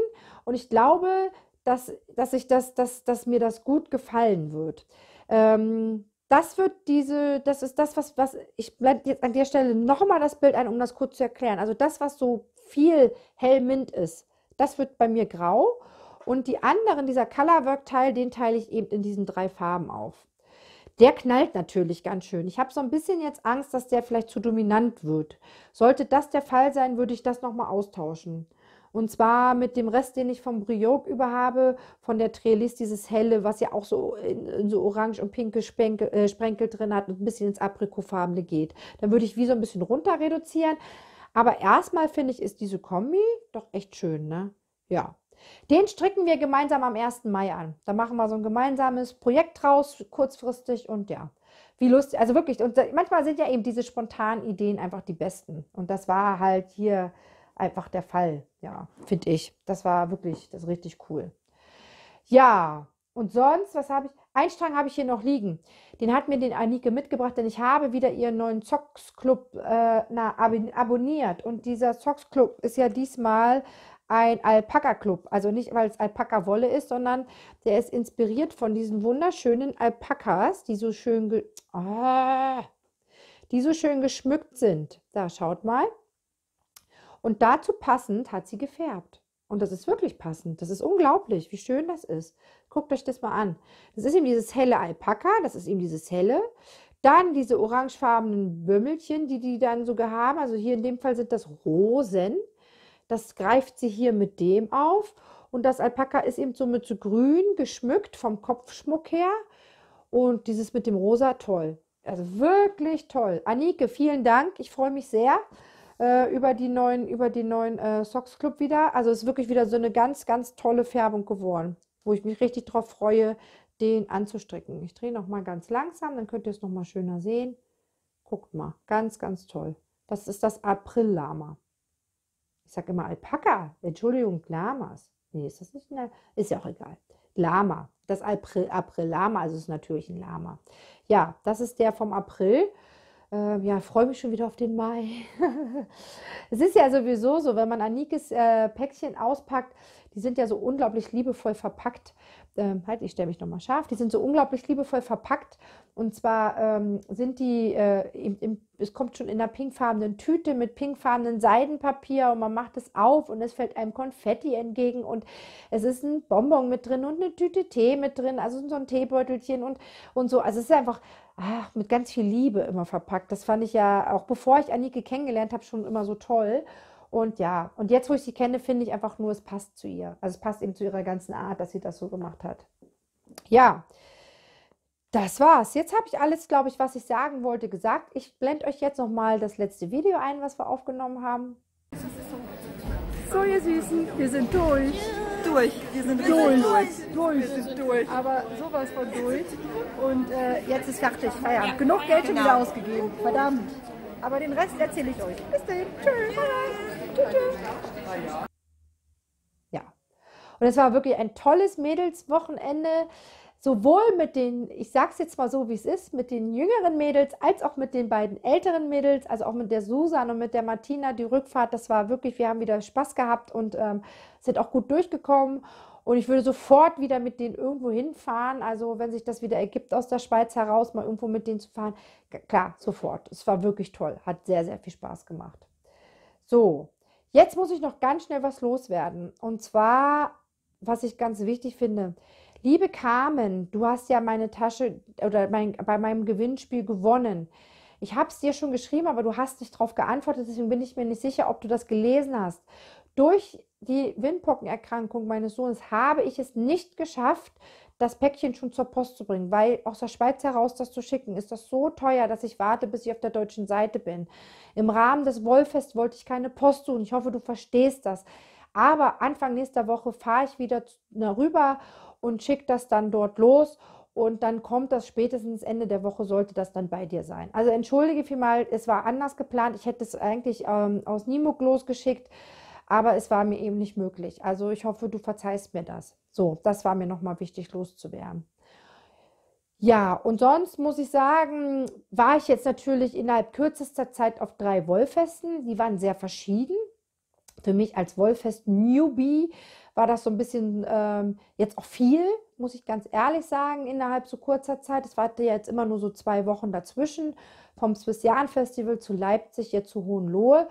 und ich glaube, dass, dass, ich das, dass, dass mir das gut gefallen wird. Ähm, das wird diese, das ist das, was, was ich blende jetzt an der Stelle nochmal das Bild ein, um das kurz zu erklären. Also das, was so viel hellmint ist, das wird bei mir grau. Und die anderen, dieser Colorwork-Teil, den teile ich eben in diesen drei Farben auf. Der knallt natürlich ganz schön. Ich habe so ein bisschen jetzt Angst, dass der vielleicht zu dominant wird. Sollte das der Fall sein, würde ich das nochmal austauschen. Und zwar mit dem Rest, den ich vom Brioque über habe, von der Trellis, dieses helle, was ja auch so in, in so orange und pinke Spenkel, äh, Sprenkel drin hat und ein bisschen ins Aprikofarbene geht. Dann würde ich wie so ein bisschen runter reduzieren. Aber erstmal finde ich, ist diese Kombi doch echt schön, ne? Ja. Den stricken wir gemeinsam am 1. Mai an. Da machen wir so ein gemeinsames Projekt draus, kurzfristig und ja. Wie lustig, also wirklich, und manchmal sind ja eben diese spontanen Ideen einfach die besten. Und das war halt hier einfach der Fall, ja, finde ich. Das war wirklich, das richtig cool. Ja, und sonst, was habe ich? Ein Strang habe ich hier noch liegen. Den hat mir den Anike mitgebracht, denn ich habe wieder ihren neuen Socks Club äh, na, abonniert. Und dieser Socks Club ist ja diesmal ein Alpaka-Club. Also nicht, weil es Alpaka-Wolle ist, sondern der ist inspiriert von diesen wunderschönen Alpakas, die so schön, ah, die so schön geschmückt sind. Da schaut mal. Und dazu passend hat sie gefärbt. Und das ist wirklich passend. Das ist unglaublich, wie schön das ist. Guckt euch das mal an. Das ist eben dieses helle Alpaka, das ist eben dieses helle. Dann diese orangefarbenen Bümmelchen, die die dann sogar haben. Also hier in dem Fall sind das Rosen. Das greift sie hier mit dem auf. Und das Alpaka ist eben so mit so grün geschmückt vom Kopfschmuck her. Und dieses mit dem Rosa, toll. Also wirklich toll. Anike, vielen Dank. Ich freue mich sehr äh, über die neuen, über den neuen äh, Socks Club wieder. Also es ist wirklich wieder so eine ganz, ganz tolle Färbung geworden, wo ich mich richtig drauf freue, den anzustricken. Ich drehe nochmal ganz langsam, dann könnt ihr es nochmal schöner sehen. Guckt mal, ganz, ganz toll. Das ist das April-Lama ich sage immer Alpaka, Entschuldigung, Lamas. Nee, ist das nicht? Eine, ist ja auch egal. Lama, das April, April Lama, also ist natürlich ein Lama. Ja, das ist der vom April. Ähm, ja, freue mich schon wieder auf den Mai. es ist ja sowieso so, wenn man Anikes äh, Päckchen auspackt, die sind ja so unglaublich liebevoll verpackt. Ähm, halt, ich stelle mich nochmal scharf. Die sind so unglaublich liebevoll verpackt. Und zwar ähm, sind die, äh, im, im, es kommt schon in einer pinkfarbenen Tüte mit pinkfarbenen Seidenpapier und man macht es auf und es fällt einem Konfetti entgegen und es ist ein Bonbon mit drin und eine Tüte Tee mit drin, also so ein Teebeutelchen und, und so. Also es ist einfach ach, mit ganz viel Liebe immer verpackt. Das fand ich ja auch, bevor ich Anike kennengelernt habe, schon immer so toll. Und ja, und jetzt, wo ich sie kenne, finde ich einfach nur, es passt zu ihr. Also es passt eben zu ihrer ganzen Art, dass sie das so gemacht hat. Ja, das war's. Jetzt habe ich alles, glaube ich, was ich sagen wollte, gesagt. Ich blende euch jetzt nochmal das letzte Video ein, was wir aufgenommen haben. So, ihr Süßen, wir sind durch. Durch. Wir sind durch. Durch. Wir sind durch. Aber sowas von durch. Und äh, jetzt ist fertig. Feierabend. Genug Geld schon wieder genau. ausgegeben. Verdammt. Aber den Rest erzähle ich euch. Bis dahin. Tschüss. Bye. Ja. Und es war wirklich ein tolles Mädelswochenende sowohl mit den, ich sag's jetzt mal so, wie es ist, mit den jüngeren Mädels als auch mit den beiden älteren Mädels, also auch mit der Susan und mit der Martina, die Rückfahrt, das war wirklich, wir haben wieder Spaß gehabt und ähm, sind auch gut durchgekommen. Und ich würde sofort wieder mit denen irgendwo hinfahren. Also wenn sich das wieder ergibt aus der Schweiz heraus, mal irgendwo mit denen zu fahren. Klar, sofort. Es war wirklich toll. Hat sehr, sehr viel Spaß gemacht. So, Jetzt muss ich noch ganz schnell was loswerden. Und zwar, was ich ganz wichtig finde. Liebe Carmen, du hast ja meine Tasche oder mein, bei meinem Gewinnspiel gewonnen. Ich habe es dir schon geschrieben, aber du hast nicht darauf geantwortet, deswegen bin ich mir nicht sicher, ob du das gelesen hast. Durch die Windpockenerkrankung meines Sohnes habe ich es nicht geschafft, das Päckchen schon zur Post zu bringen, weil aus der Schweiz heraus das zu schicken, ist das so teuer, dass ich warte, bis ich auf der deutschen Seite bin. Im Rahmen des Wollfest wollte ich keine Post suchen. Ich hoffe, du verstehst das. Aber Anfang nächster Woche fahre ich wieder rüber und schicke das dann dort los. Und dann kommt das spätestens Ende der Woche, sollte das dann bei dir sein. Also entschuldige vielmal, es war anders geplant. Ich hätte es eigentlich ähm, aus Nimuk losgeschickt, aber es war mir eben nicht möglich. Also ich hoffe, du verzeihst mir das. So, das war mir nochmal wichtig loszuwerden. Ja, und sonst muss ich sagen, war ich jetzt natürlich innerhalb kürzester Zeit auf drei Wollfesten. Die waren sehr verschieden. Für mich als Wollfest-Newbie war das so ein bisschen ähm, jetzt auch viel, muss ich ganz ehrlich sagen, innerhalb so kurzer Zeit. Es war ja jetzt immer nur so zwei Wochen dazwischen, vom Swiss Jahren Festival zu Leipzig, jetzt zu Hohenlohe.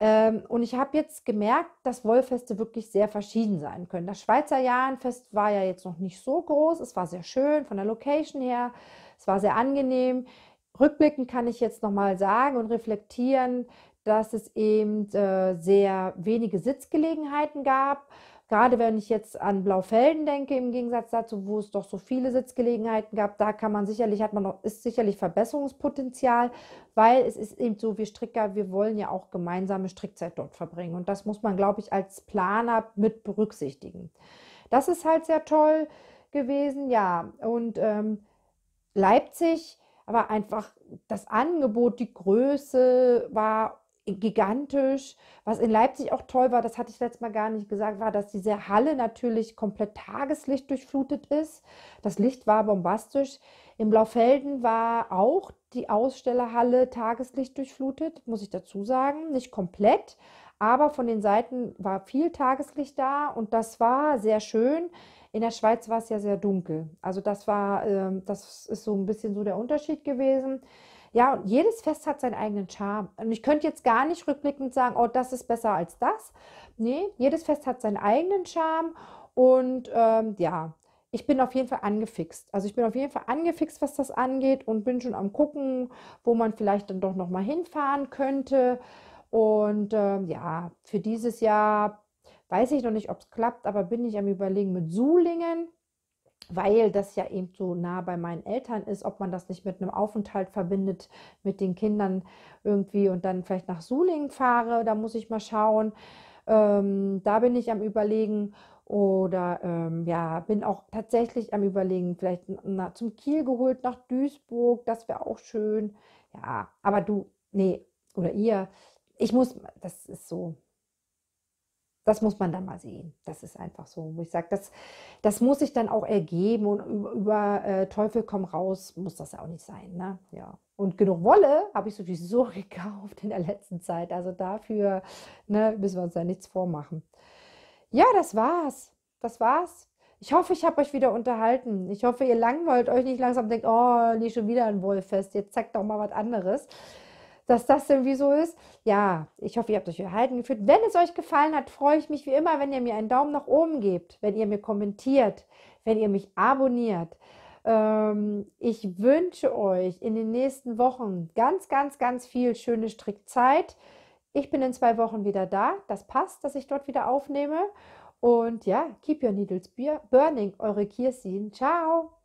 Ähm, und ich habe jetzt gemerkt, dass Wollfeste wirklich sehr verschieden sein können. Das Schweizer Jahrenfest war ja jetzt noch nicht so groß. Es war sehr schön von der Location her. Es war sehr angenehm. Rückblickend kann ich jetzt nochmal sagen und reflektieren, dass es eben äh, sehr wenige Sitzgelegenheiten gab Gerade wenn ich jetzt an Blaufelden denke, im Gegensatz dazu, wo es doch so viele Sitzgelegenheiten gab, da kann man sicherlich, hat man noch, ist sicherlich Verbesserungspotenzial, weil es ist eben so, wir Stricker, wir wollen ja auch gemeinsame Strickzeit dort verbringen. Und das muss man, glaube ich, als Planer mit berücksichtigen. Das ist halt sehr toll gewesen, ja. Und ähm, Leipzig, aber einfach das Angebot, die Größe war gigantisch. Was in Leipzig auch toll war, das hatte ich letztes Mal gar nicht gesagt, war, dass diese Halle natürlich komplett Tageslicht durchflutet ist. Das Licht war bombastisch. Im Blaufelden war auch die Ausstellerhalle Tageslicht durchflutet, muss ich dazu sagen. Nicht komplett, aber von den Seiten war viel Tageslicht da und das war sehr schön. In der Schweiz war es ja sehr dunkel. Also das war, ähm, das ist so ein bisschen so der Unterschied gewesen. Ja, und jedes Fest hat seinen eigenen Charme. Und ich könnte jetzt gar nicht rückblickend sagen, oh, das ist besser als das. Nee, jedes Fest hat seinen eigenen Charme. Und ähm, ja, ich bin auf jeden Fall angefixt. Also ich bin auf jeden Fall angefixt, was das angeht und bin schon am gucken, wo man vielleicht dann doch nochmal hinfahren könnte. Und ähm, ja, für dieses Jahr weiß ich noch nicht, ob es klappt, aber bin ich am überlegen mit Sulingen weil das ja eben so nah bei meinen Eltern ist, ob man das nicht mit einem Aufenthalt verbindet mit den Kindern irgendwie und dann vielleicht nach Sulingen fahre, da muss ich mal schauen. Ähm, da bin ich am Überlegen oder ähm, ja, bin auch tatsächlich am Überlegen, vielleicht na, zum Kiel geholt, nach Duisburg, das wäre auch schön. Ja, aber du, nee, oder ihr, ich muss, das ist so, das muss man dann mal sehen. Das ist einfach so, wo ich sage, das, das muss sich dann auch ergeben und über, über äh, Teufel komm raus muss das auch nicht sein. Ne? Ja. Und genug Wolle habe ich sowieso gekauft in der letzten Zeit. Also dafür ne, müssen wir uns da nichts vormachen. Ja, das war's. Das war's. Ich hoffe, ich habe euch wieder unterhalten. Ich hoffe, ihr langweilt euch nicht langsam denkt, oh, nie schon wieder ein Wollfest. Jetzt zeigt doch mal was anderes dass das irgendwie so ist. Ja, ich hoffe, ihr habt euch erhalten gefühlt. Wenn es euch gefallen hat, freue ich mich wie immer, wenn ihr mir einen Daumen nach oben gebt, wenn ihr mir kommentiert, wenn ihr mich abonniert. Ähm, ich wünsche euch in den nächsten Wochen ganz, ganz, ganz viel schöne Strickzeit. Ich bin in zwei Wochen wieder da. Das passt, dass ich dort wieder aufnehme. Und ja, keep your needles burning, eure Kirsin. Ciao!